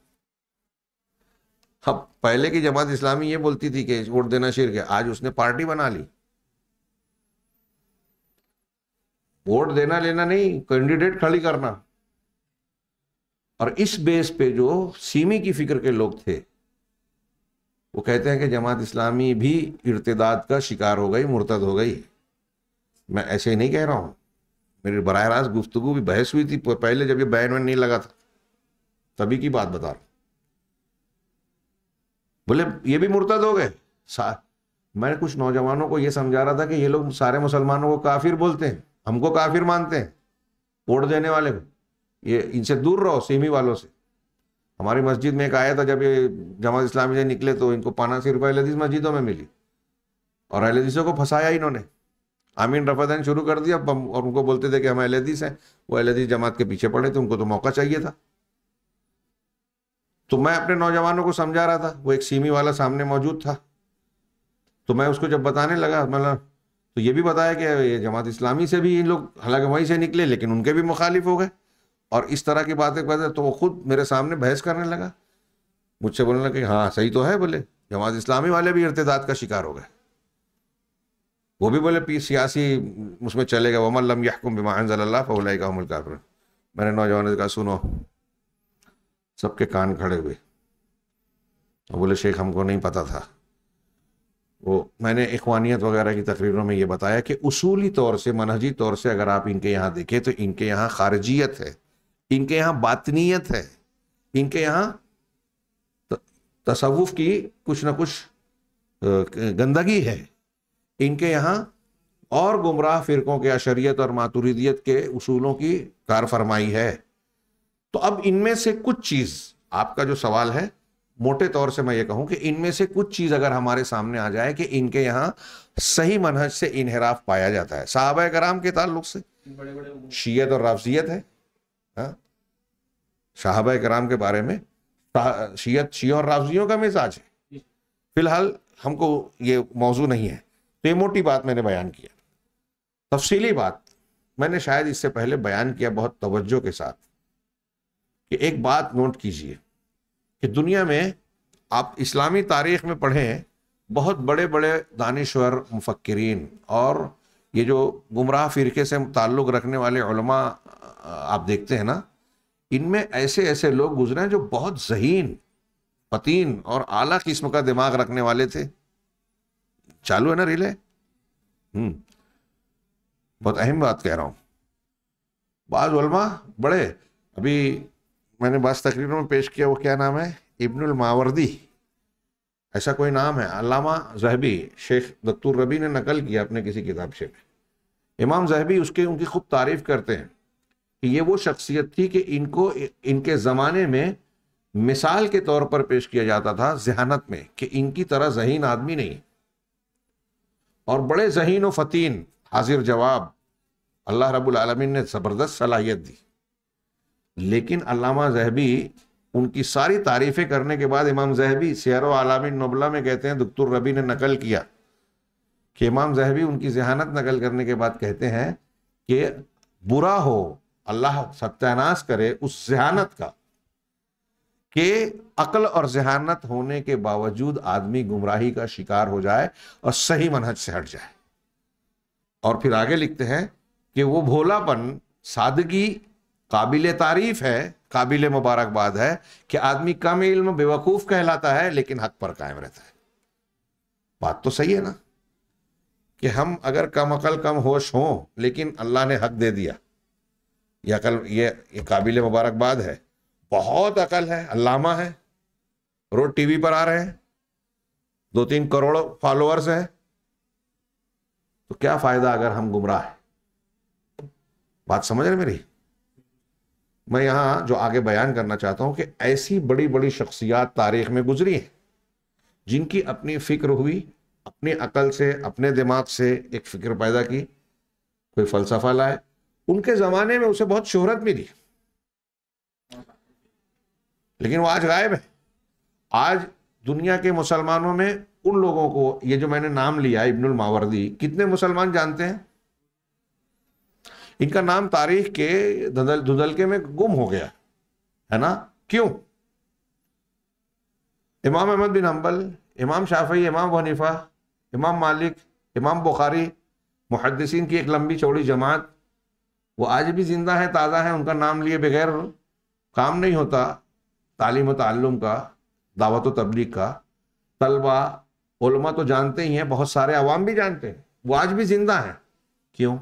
हाँ पहले की जमात इस्लामी ये बोलती थी कि वोट देना शिरक है आज उसने पार्टी बना ली वोट देना लेना नहीं कैंडिडेट खड़ी करना और इस बेस पे जो सीमी की फिक्र के लोग थे वो कहते हैं कि जमात इस्लामी भी इर्तदाद का शिकार हो गई मुर्तद हो गई मैं ऐसे ही नहीं कह रहा हूँ मेरी बरह रास्त गुफ्तु भी बहस हुई थी पहले जब ये बैन वैन नहीं लगा था तभी की बात बता रहा हूँ बोले ये भी मुर्तद हो गए मैंने कुछ नौजवानों को ये समझा रहा था कि ये लोग सारे मुसलमानों को काफिर बोलते हैं हमको काफिर मानते हैं वोट देने वाले को ये इनसे दूर रहो सीमी वालों से हमारी मस्जिद में एक आया था जब ये जमात इस्लामी से निकले तो इनको सी रुपये लदीस मस्जिदों में मिली और अहलदीसों को फंसाया इन्होंने आमीन दिन शुरू कर दिया और उनको बोलते थे कि हम अहलदीस हैं वो अहलदीस जमात के पीछे पड़े थे उनको तो मौका चाहिए था तो मैं अपने नौजवानों को समझा रहा था वो एक सीमी वाला सामने मौजूद था तो मैं उसको जब बताने लगा मतलब तो ये भी बताया कि ये जमात इस्लामी से भी इन लोग हालांकि वहीं से निकले लेकिन उनके भी मुखालिफ हो गए और इस तरह की बातें करते तो वो खुद मेरे सामने बहस करने लगा मुझसे बोलने लगा कि हाँ सही तो है बोले जमात इस्लामी वाले भी इर्तदाद का शिकार हो गए वो भी बोले सियासी उसमें चले गए वमल यहकुम बिमा अनजल्ला का मैंने नौजवानों से कहा सुनो सबके कान खड़े हुए और बोले शेख हमको नहीं पता था वो मैंने इकवानियत वगैरह की तकरीरों में ये बताया कि उसूली तौर से मनहजी तौर से अगर आप इनके यहाँ देखें तो इनके यहाँ खारजियत है इनके यहाँ बातनीयत है इनके यहाँ तसव्वुफ की कुछ ना कुछ गंदगी है इनके यहाँ और गुमराह फ़िरक़ों के अशरीत और मातुरीदियत के उसूलों की कारफरमाई है तो अब इनमें से कुछ चीज आपका जो सवाल है मोटे तौर से मैं ये कहूं कि इनमें से कुछ चीज अगर हमारे सामने आ जाए कि इनके यहाँ सही मनहज से इनहराफ पाया जाता है साहब कराम के ताल्लुक से शीयत तो और राफजियत है हाँ? साहब कराम के बारे में शीयत शी और राफजियों का मिजाज है फिलहाल हमको ये मौजू नहीं है तो ये मोटी बात मैंने बयान किया तफसीली बात मैंने शायद इससे पहले बयान किया बहुत तवज्जो के साथ कि एक बात नोट कीजिए कि दुनिया में आप इस्लामी तारीख में पढ़ें बहुत बड़े बड़े दानश्वर मुफक्रीन और ये जो गुमराह फ़िरके से ताल्लुक़ रखने वाले उलमा आप देखते हैं ना इनमें ऐसे ऐसे लोग गुजरे हैं जो बहुत जहीन पतीन और आला किस्म का दिमाग रखने वाले थे चालू है ना रिले हम्म। बहुत अहम बात कह रहा हूँ बाज़ उलमा बड़े अभी मैंने बस तकरीरों में पेश किया वो क्या नाम है इब्नुल मावर्दी ऐसा कोई नाम है अलामा जहबी शेख दत्तूर रबी ने नकल किया अपने किसी किताब से इमाम जहबी उसके उनकी खूब तारीफ करते हैं कि ये वो शख्सियत थी कि इनको इनके ज़माने में मिसाल के तौर पर पेश किया जाता था जहानत में कि इनकी तरह जहीन आदमी नहीं और बड़े जहीन व फतीन हाजिर जवाब अल्लाह रबुल आलमीन ने ज़बरदस्त सलाहियत दी लेकिन अलामा जहबी उनकी सारी तारीफ़ें करने के बाद इमाम जहबी सैर आलामिन नबला में कहते हैं दुख्तुर रबी ने नकल किया कि इमाम जहबी उनकी जहानत नकल करने के बाद कहते हैं कि बुरा हो अल्लाह सत्यानाश करे उस जहानत का कि अकल और जहानत होने के बावजूद आदमी गुमराही का शिकार हो जाए और सही मनहज से हट जाए और फिर आगे लिखते हैं कि वो भोलापन सादगी काबिल तारीफ है काबिल मुबारकबाद है कि आदमी कम इल्म बेवकूफ़ कहलाता है लेकिन हक पर कायम रहता है बात तो सही है ना कि हम अगर कम अकल कम होश हों लेकिन अल्लाह ने हक दे दिया ये अकल ये, ये काबिल मुबारकबाद है बहुत अकल है अल्लामा है रोज टीवी पर आ रहे हैं दो तीन करोड़ फॉलोअर्स हैं तो क्या फ़ायदा अगर हम गुमराह हैं बात समझ रहे मेरी मैं यहाँ जो आगे बयान करना चाहता हूँ कि ऐसी बड़ी बड़ी शख्सियात तारीख में गुजरी हैं जिनकी अपनी फ़िक्र हुई अपनी अकल से अपने दिमाग से एक फ़िक्र पैदा की कोई फ़लसफ़ा लाए उनके ज़माने में उसे बहुत शोहरत मिली लेकिन वो आज गायब है आज दुनिया के मुसलमानों में उन लोगों को ये जो मैंने नाम लिया इब्नुल मावर्दी कितने मुसलमान जानते हैं इनका नाम तारीख के धुदल के में गुम हो गया है ना क्यों इमाम अहमद बिन हम्बल इमाम शाफी इमाम वनीफा इमाम मालिक इमाम बुखारी मुहदसिन की एक लंबी चौड़ी जमात वो आज भी ज़िंदा है ताज़ा है उनका नाम लिए बगैर काम नहीं होता तालीम तल्लम का दावत तबलीग का तलबा तो जानते ही हैं बहुत सारे आवाम भी जानते हैं वो आज भी ज़िंदा हैं क्यों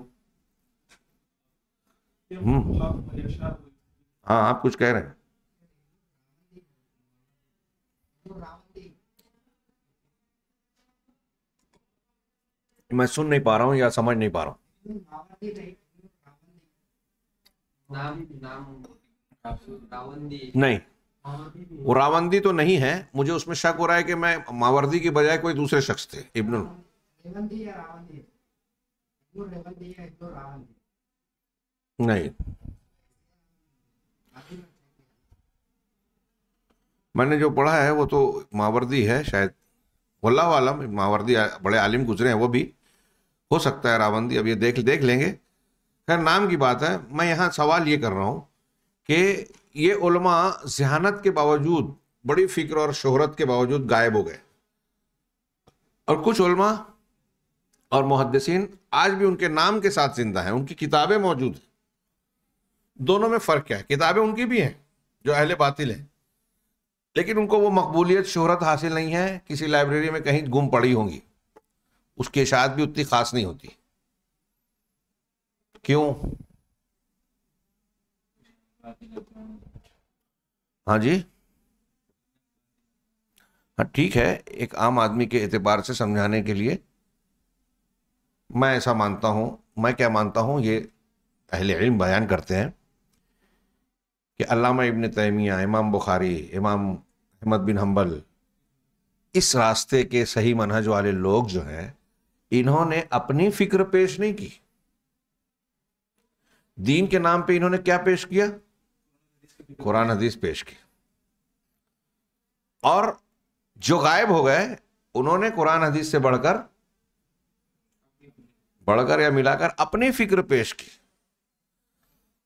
हम्म। हाँ आप कुछ कह रहे हैं मैं सुन नहीं पा रहा हूँ या समझ नहीं पा रहा हूँ नहीं वो रावंदी तो नहीं है मुझे उसमें शक हो रहा है कि मैं मावर्दी की बजाय कोई दूसरे शख्स थे इब्नुल नहीं मैंने जो पढ़ा है वो तो मावर्दी है शायद वल्ला मावर्दी बड़े आलिम गुजरे हैं वो भी हो सकता है रावंदी अब ये देख देख लेंगे खैर नाम की बात है मैं यहाँ सवाल ये कर रहा हूँ कि ये उलमा जहानत के बावजूद बड़ी फिक्र और शोहरत के बावजूद गायब हो गए और कुछ उलमा और मुहदसिन आज भी उनके नाम के साथ जिंदा हैं उनकी किताबें मौजूद हैं दोनों में फ़र्क क्या है किताबें उनकी भी हैं जो अहले बातिल हैं लेकिन उनको वो मकबूलियत शहरत हासिल नहीं है किसी लाइब्रेरी में कहीं गुम पड़ी होंगी उसकी इशात भी उतनी ख़ास नहीं होती क्यों हाँ जी हाँ ठीक है एक आम आदमी के एतबार से समझाने के लिए मैं ऐसा मानता हूँ मैं क्या मानता हूँ ये अहल इल्म बयान करते हैं कि अलामा इबन तैमिया इमाम बुखारी इमाम अहमद बिन हम्बल इस रास्ते के सही मनहज वाले लोग जो हैं इन्होंने अपनी फिक्र पेश नहीं की दीन के नाम पे इन्होंने क्या पेश किया कुरान हदीस पेश की और जो गायब हो गए उन्होंने कुरान हदीस से बढ़कर बढ़कर या मिलाकर अपनी फिक्र पेश की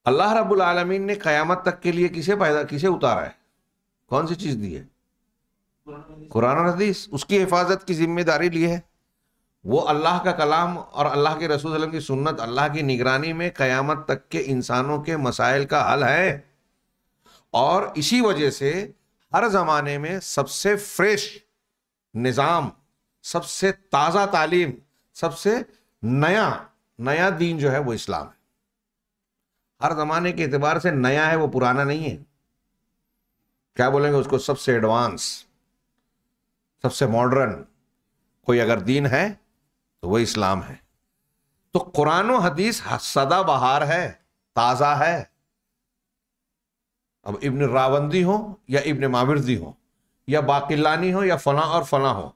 अल्लाह रब्बुल आलमीन ने कयामत तक के लिए किसे पैदा किसे उतारा है कौन सी चीज़ दी है कुरान और हदीस उसकी हिफाजत की जिम्मेदारी ली है वो अल्लाह का कलाम और अल्लाह के रसूल की सुन्नत अल्लाह की निगरानी में क़यामत तक के इंसानों के मसाइल का हल है और इसी वजह से हर ज़माने में सबसे फ्रेश निज़ाम सबसे ताज़ा तालीम सबसे नया नया दीन जो है वो इस्लाम है हर जमाने के अतबार से नया है वो पुराना नहीं है क्या बोलेंगे उसको सबसे एडवांस सबसे मॉडर्न कोई अगर दीन है तो वह इस्लाम है तो कुरान हदीस सदा बहार है ताज़ा है अब इब्न रावंदी हो या इब्न माविरदी हो या बाकिल्लानी हो या फला और फला हो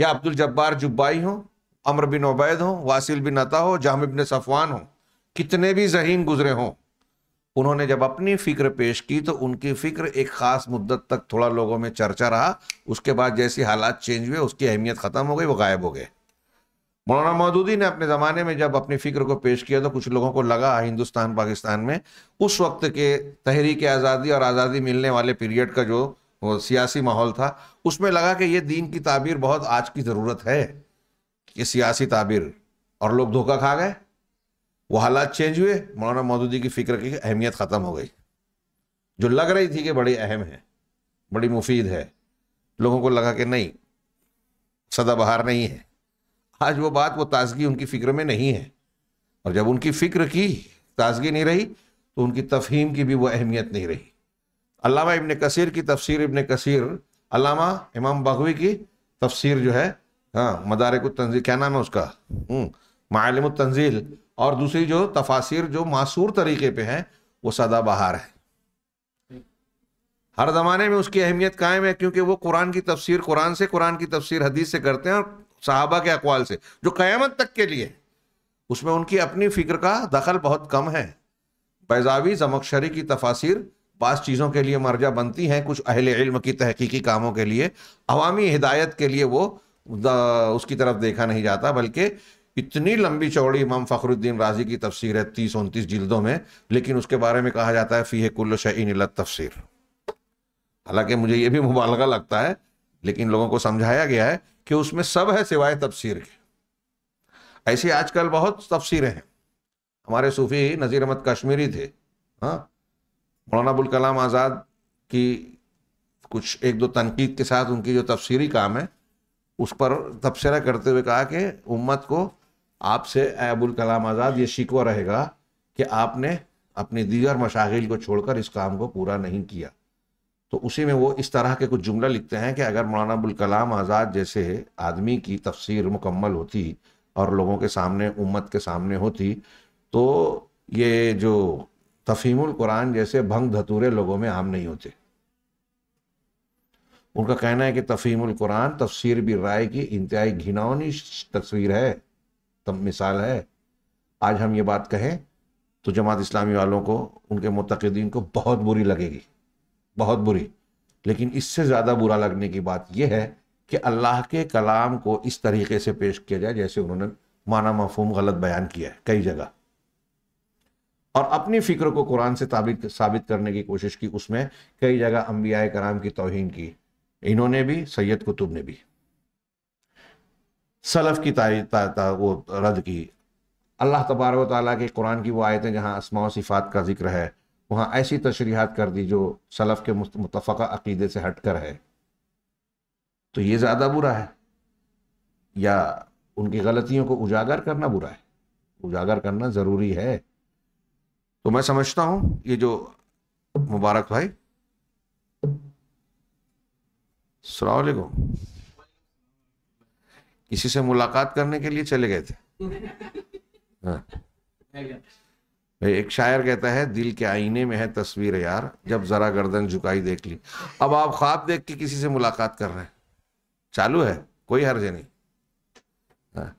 या अब्दुल जब्बार जुब्बाई हो अमर बिन उबैद हो वासिल बिन अता हो जाम इब्न सफवान हो कितने भी जहीन गुजरे हों उन्होंने जब अपनी फिक्र पेश की तो उनकी फिक्र एक ख़ास मुद्दत तक थोड़ा लोगों में चर्चा रहा उसके बाद जैसी हालात चेंज हुए उसकी अहमियत ख़त्म हो गई वो गायब हो गए मौलाना मौदूदी ने अपने ज़माने में जब अपनी फ़िक्र को पेश किया तो कुछ लोगों को लगा हिंदुस्तान पाकिस्तान में उस वक्त के तहरीक आज़ादी और आज़ादी मिलने वाले पीरियड का जो सियासी माहौल था उसमें लगा कि ये दीन की ताबीर बहुत आज की ज़रूरत है ये सियासी ताबीर और लोग धोखा खा गए वो हालात चेंज हुए मौलाना मौदूदी की फ़िक्र की अहमियत ख़त्म हो गई जो लग रही थी कि बड़ी अहम है बड़ी मुफीद है लोगों को लगा कि नहीं सदाबहार नहीं है आज वो बात वो ताजगी उनकी फ़िक्र में नहीं है और जब उनकी फ़िक्र की ताजगी नहीं रही तो उनकी तफहीम की भी वो अहमियत नहीं रही अलामा इबन कसीर की तफसीर इबन कसीर अलामा इमाम बाघवी की तफसीर जो है हाँ मदारक तंजील क्या नाम है उसका हम्म, मालम तंजील और दूसरी जो तफासिर जो मासूर तरीके पे हैं वो सदा बहार है हर ज़माने में उसकी अहमियत कायम है क्योंकि वो कुरान की तफसीर कुरान से कुरान की तफसीर हदीस से करते हैं और साहबा के अकवाल से जो क़्यामत तक के लिए उसमें उनकी अपनी फ़िक्र का दखल बहुत कम है बैजावी जमकशरी की तफासिर बास चीज़ों के लिए मर्जा बनती हैं कुछ अहल इल्म की तहकीकी कामों के लिए अवामी हिदायत के लिए वो उसकी तरफ देखा नहीं जाता बल्कि इतनी लंबी चौड़ी इमाम फ़खरुद्दीन राजी की तफसीर है तीस उनतीस जिल्दों में लेकिन उसके बारे में कहा जाता है फ़ी कुल्ल शहीन तफसीर हालांकि मुझे ये भी मुबालगा लगता है लेकिन लोगों को समझाया गया है कि उसमें सब है सिवाय तफसीर के ऐसी आजकल बहुत तफसीरें हैं हमारे सूफ़ी नज़ीर अहमद कश्मीरी थे हाँ मौलाना अबुल कलाम आज़ाद की कुछ एक दो तनकीद के साथ उनकी जो तफसीरी काम है उस पर तबसरा करते हुए कहा कि उम्मत को आपसे अबुल कलाम आज़ाद ये शिकवा रहेगा कि आपने अपनी दीगर मशागिल को छोड़कर इस काम को पूरा नहीं किया तो उसी में वो इस तरह के कुछ जुमला लिखते हैं कि अगर मौलाना अबुल कलाम आज़ाद जैसे आदमी की तफसीर मुकम्मल होती और लोगों के सामने उम्मत के सामने होती तो ये जो तफीमुल कुरान जैसे भंग धतूरे लोगों में आम नहीं होते उनका कहना है कि तफीमुल कुरान तफसीर भी राय की इंतहाई घिनौनी तस्वीर है उत्तम मिसाल है आज हम ये बात कहें तो जमात इस्लामी वालों को उनके मतदीन को बहुत बुरी लगेगी बहुत बुरी लेकिन इससे ज़्यादा बुरा लगने की बात यह है कि अल्लाह के कलाम को इस तरीके से पेश किया जाए जैसे उन्होंने माना मफहम गलत बयान किया है कई जगह और अपनी फ़िक्र को कुरान से ताबित साबित करने की कोशिश की उसमें कई जगह अम्बिया कराम की तोहन की इन्होंने भी सैयद कुतुब ने भी सलफ़ की तारी ता, ता, वो रद्द की अल्लाह तबारक ताली के कुरान की वो आयतें जहाँ असमा सिफ़ात का जिक्र है वहाँ ऐसी तशरीहत कर दी जो सलफ़ के मुतफ़ा अकीदे से हट कर है तो ये ज़्यादा बुरा है या उनकी गलतियों को उजागर करना बुरा है उजागर करना ज़रूरी है तो मैं समझता हूँ ये जो मुबारक भाई सलाकुम किसी से मुलाकात करने के लिए चले गए थे हाँ। एक शायर कहता है दिल के आईने में है तस्वीर यार जब जरा गर्दन झुकाई देख ली अब आप ख्वाब देख के किसी से मुलाकात कर रहे हैं चालू है कोई हर्ज नहीं हाँ।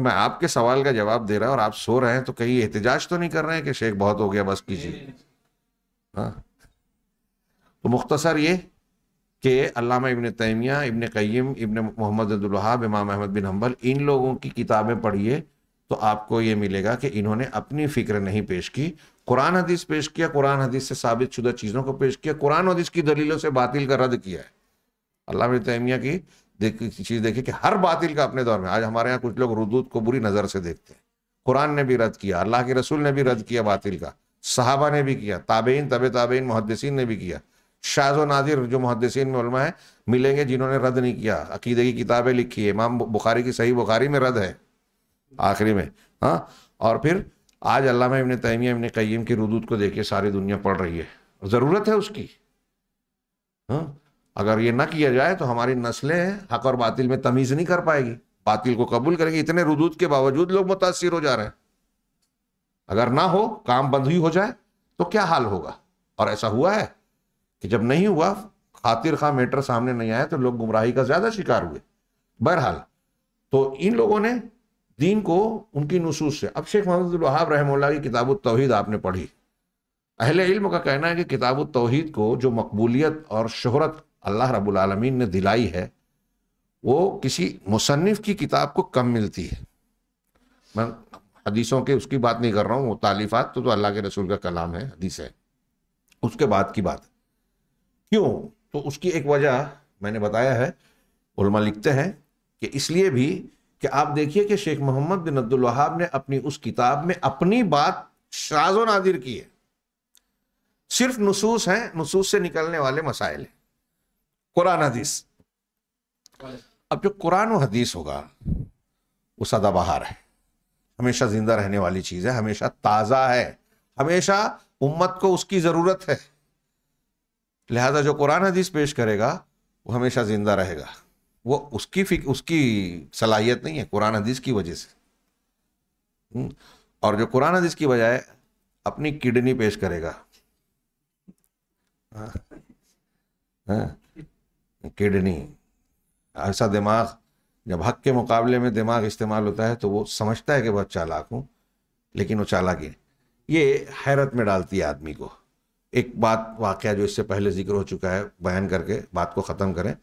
मैं आपके सवाल का जवाब दे रहा हूं और आप सो रहे हैं तो कहीं एहतजाज तो नहीं कर रहे हैं कि शेख बहुत हो गया बस कीजिए हाँ तो मुख्तसर ये कि अलामा इबन तैमिया इबन कईम इबन मोहम्मद अब्दुल्हाब इमाम अहमद बिन हम्बल इन लोगों की किताबें पढ़िए तो आपको ये मिलेगा कि इन्होंने अपनी फ़िक्र नहीं पेश की कुरान हदीस पेश किया कुरान हदीस से साबित शुदा चीज़ों को पेश किया कुरान हदीस की दलीलों से बातिल का रद्द किया है अल्लाह तैमिया की देख चीज़ देखिए कि हर बातिल का अपने दौर में आज हमारे यहाँ कुछ लोग रुदूत को बुरी नज़र से देखते हैं कुरान ने भी रद्द किया अल्लाह के रसूल ने भी रद्द किया बातिल का साहबा ने भी किया ताबेन तब ताबेन मुहदसिन ने भी किया शाज नाजिर जो मुहदसिन में है मिलेंगे जिन्होंने रद्द नहीं किया अकीदे की किताबें लिखी है इमाम बुखारी की सही बुखारी में रद्द है आखिरी में हाँ और फिर आज अलामा इबन तैमिया इबन कईम की रुदूत को देखिए सारी दुनिया पढ़ रही है ज़रूरत है उसकी हाँ अगर ये ना किया जाए तो हमारी नस्लें हक और बातिल में तमीज़ नहीं कर पाएगी बातिल को कबूल करेंगे इतने रुदूत के बावजूद लोग मुतासर हो जा रहे हैं अगर ना हो काम बंद ही हो जाए तो क्या हाल होगा और ऐसा हुआ है कि जब नहीं हुआ खातिर खां मेटर सामने नहीं आया तो लोग गुमराही का ज्यादा शिकार हुए बहरहाल तो इन लोगों ने दीन को उनकी नसूस से अब शेख मोहम्मद वहाब की किताब तोहहीद आपने पढ़ी अहिल इल्म का कहना है कि किताब तोहहीद को जो मकबूलियत और शहरत अल्लाह रबालमीन ने दिलाई है वो किसी मुसनफ़ की किताब को कम मिलती है मैं हदीसों के उसकी बात नहीं कर रहा हूँ वो तालीफ़ात तो, तो अल्लाह के रसूल का कलाम है हदीस है उसके बाद की बात है क्यों तो उसकी एक वजह मैंने बताया है उलमा लिखते हैं कि इसलिए भी कि आप देखिए कि शेख मोहम्मद बिन अब्दुल वहाब ने अपनी उस किताब में अपनी बात शाजो नादिर की है सिर्फ नसूस हैं नसूस से निकलने वाले मसाइल हैं कुरान हदीस अब जो कुरान और हदीस होगा वो सदाबहार है हमेशा जिंदा रहने वाली चीज़ है हमेशा ताज़ा है हमेशा उम्मत को उसकी ज़रूरत है लिहाजा जो कुरान हदीस पेश करेगा वो हमेशा ज़िंदा रहेगा वो उसकी फिक उसकी सलाहियत नहीं है कुरान हदीस की वजह से हम्म, और जो कुरान हदीस की बजाय अपनी किडनी पेश करेगा हाँ, हाँ, किडनी ऐसा दिमाग जब हक के मुकाबले में दिमाग इस्तेमाल होता है तो वो समझता है कि बहुत चालाक हूँ लेकिन वो चालाक ही ये हैरत में डालती है आदमी को एक बात वाक़ जो इससे पहले जिक्र हो चुका है बयान करके बात को ख़त्म करें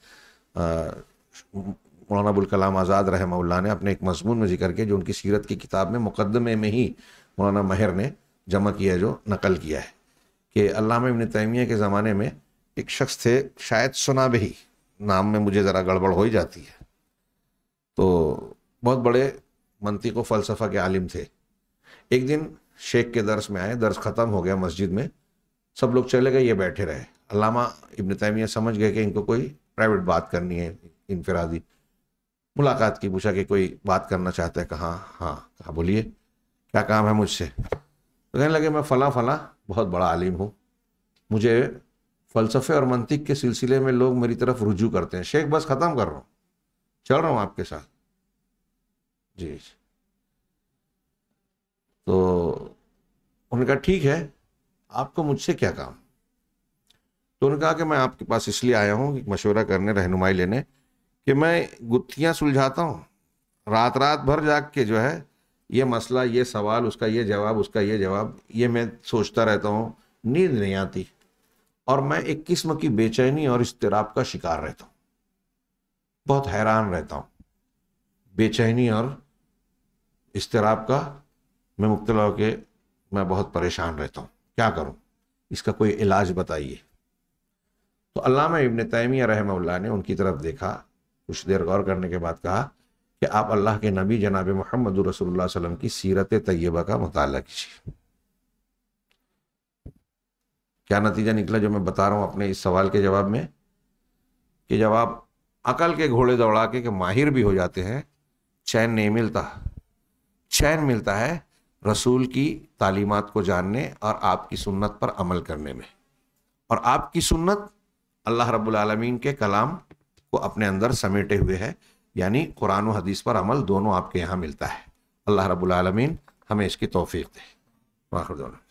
मौलाना कलाम आज़ाद रहमल्ला ने अपने एक मजमून में जिक्र किया जो उनकी सीरत की किताब में मुकदमे में ही मौलाना महर ने जमा किया जो नकल किया है कि अलामा इबन तैमिया के ज़माने में एक शख्स थे शायद सुना भी नाम में मुझे ज़रा गड़बड़ हो ही जाती है तो बहुत बड़े मनतिक व फ़लसफ़ा के आलिम थे एक दिन शेख के दर्स में आए दर्स ख़त्म हो गया मस्जिद में सब लोग चले गए ये बैठे रहे अलामा इबन तैमिया समझ गए कि इनको कोई प्राइवेट बात करनी है इनफरादी मुलाकात की पूछा कि कोई बात करना चाहता है कहाँ हाँ कहा बोलिए क्या काम है मुझसे तो कहने लगे मैं फ़ला फ़ला बहुत बड़ा आलिम हूँ मुझे फ़लसफ़े और मनतिक के सिलसिले में लोग मेरी तरफ रुजू करते हैं शेख बस ख़त्म कर रहा हूँ चल रहा हूँ आपके साथ जी तो उन्होंने कहा ठीक है आपको मुझसे क्या काम तो उन्होंने कहा कि मैं आपके पास इसलिए आया हूँ मशवरा करने रहनुमाई लेने कि मैं गुत्थियाँ सुलझाता हूँ रात रात भर जाग के जो है ये मसला ये सवाल उसका ये जवाब उसका ये जवाब ये मैं सोचता रहता हूँ नींद नहीं आती और मैं एक किस्म की बेचैनी और इसतराब का शिकार रहता हूँ बहुत हैरान रहता हूँ बेचैनी और इसतराब का मैं मुबतला होकर मैं बहुत परेशान रहता हूँ क्या करूं इसका कोई इलाज बताइए तो अलामा इबन तैमिया रहमल्ला ने उनकी तरफ देखा कुछ देर गौर करने के बाद कहा कि आप अल्लाह के नबी जनाब मोहम्मद वसल्लम की सीरत तय्यबा का मताल कीजिए क्या नतीजा निकला जो मैं बता रहा हूँ अपने इस सवाल के जवाब में कि जब आप अकल के घोड़े दौड़ा के, के माहिर भी हो जाते हैं चैन नहीं मिलता चैन मिलता है रसूल की तालीमत को जानने और आपकी सुन्नत पर अमल करने में और आपकी सुन्नत अल्लाह रब्बुल रबालमीन के कलाम को अपने अंदर समेटे हुए है यानी कुरान हदीस पर अमल दोनों आपके यहाँ मिलता है अल्लाह रब्बुल रबालमीन हमें इसकी तोफ़ी दे वाखुर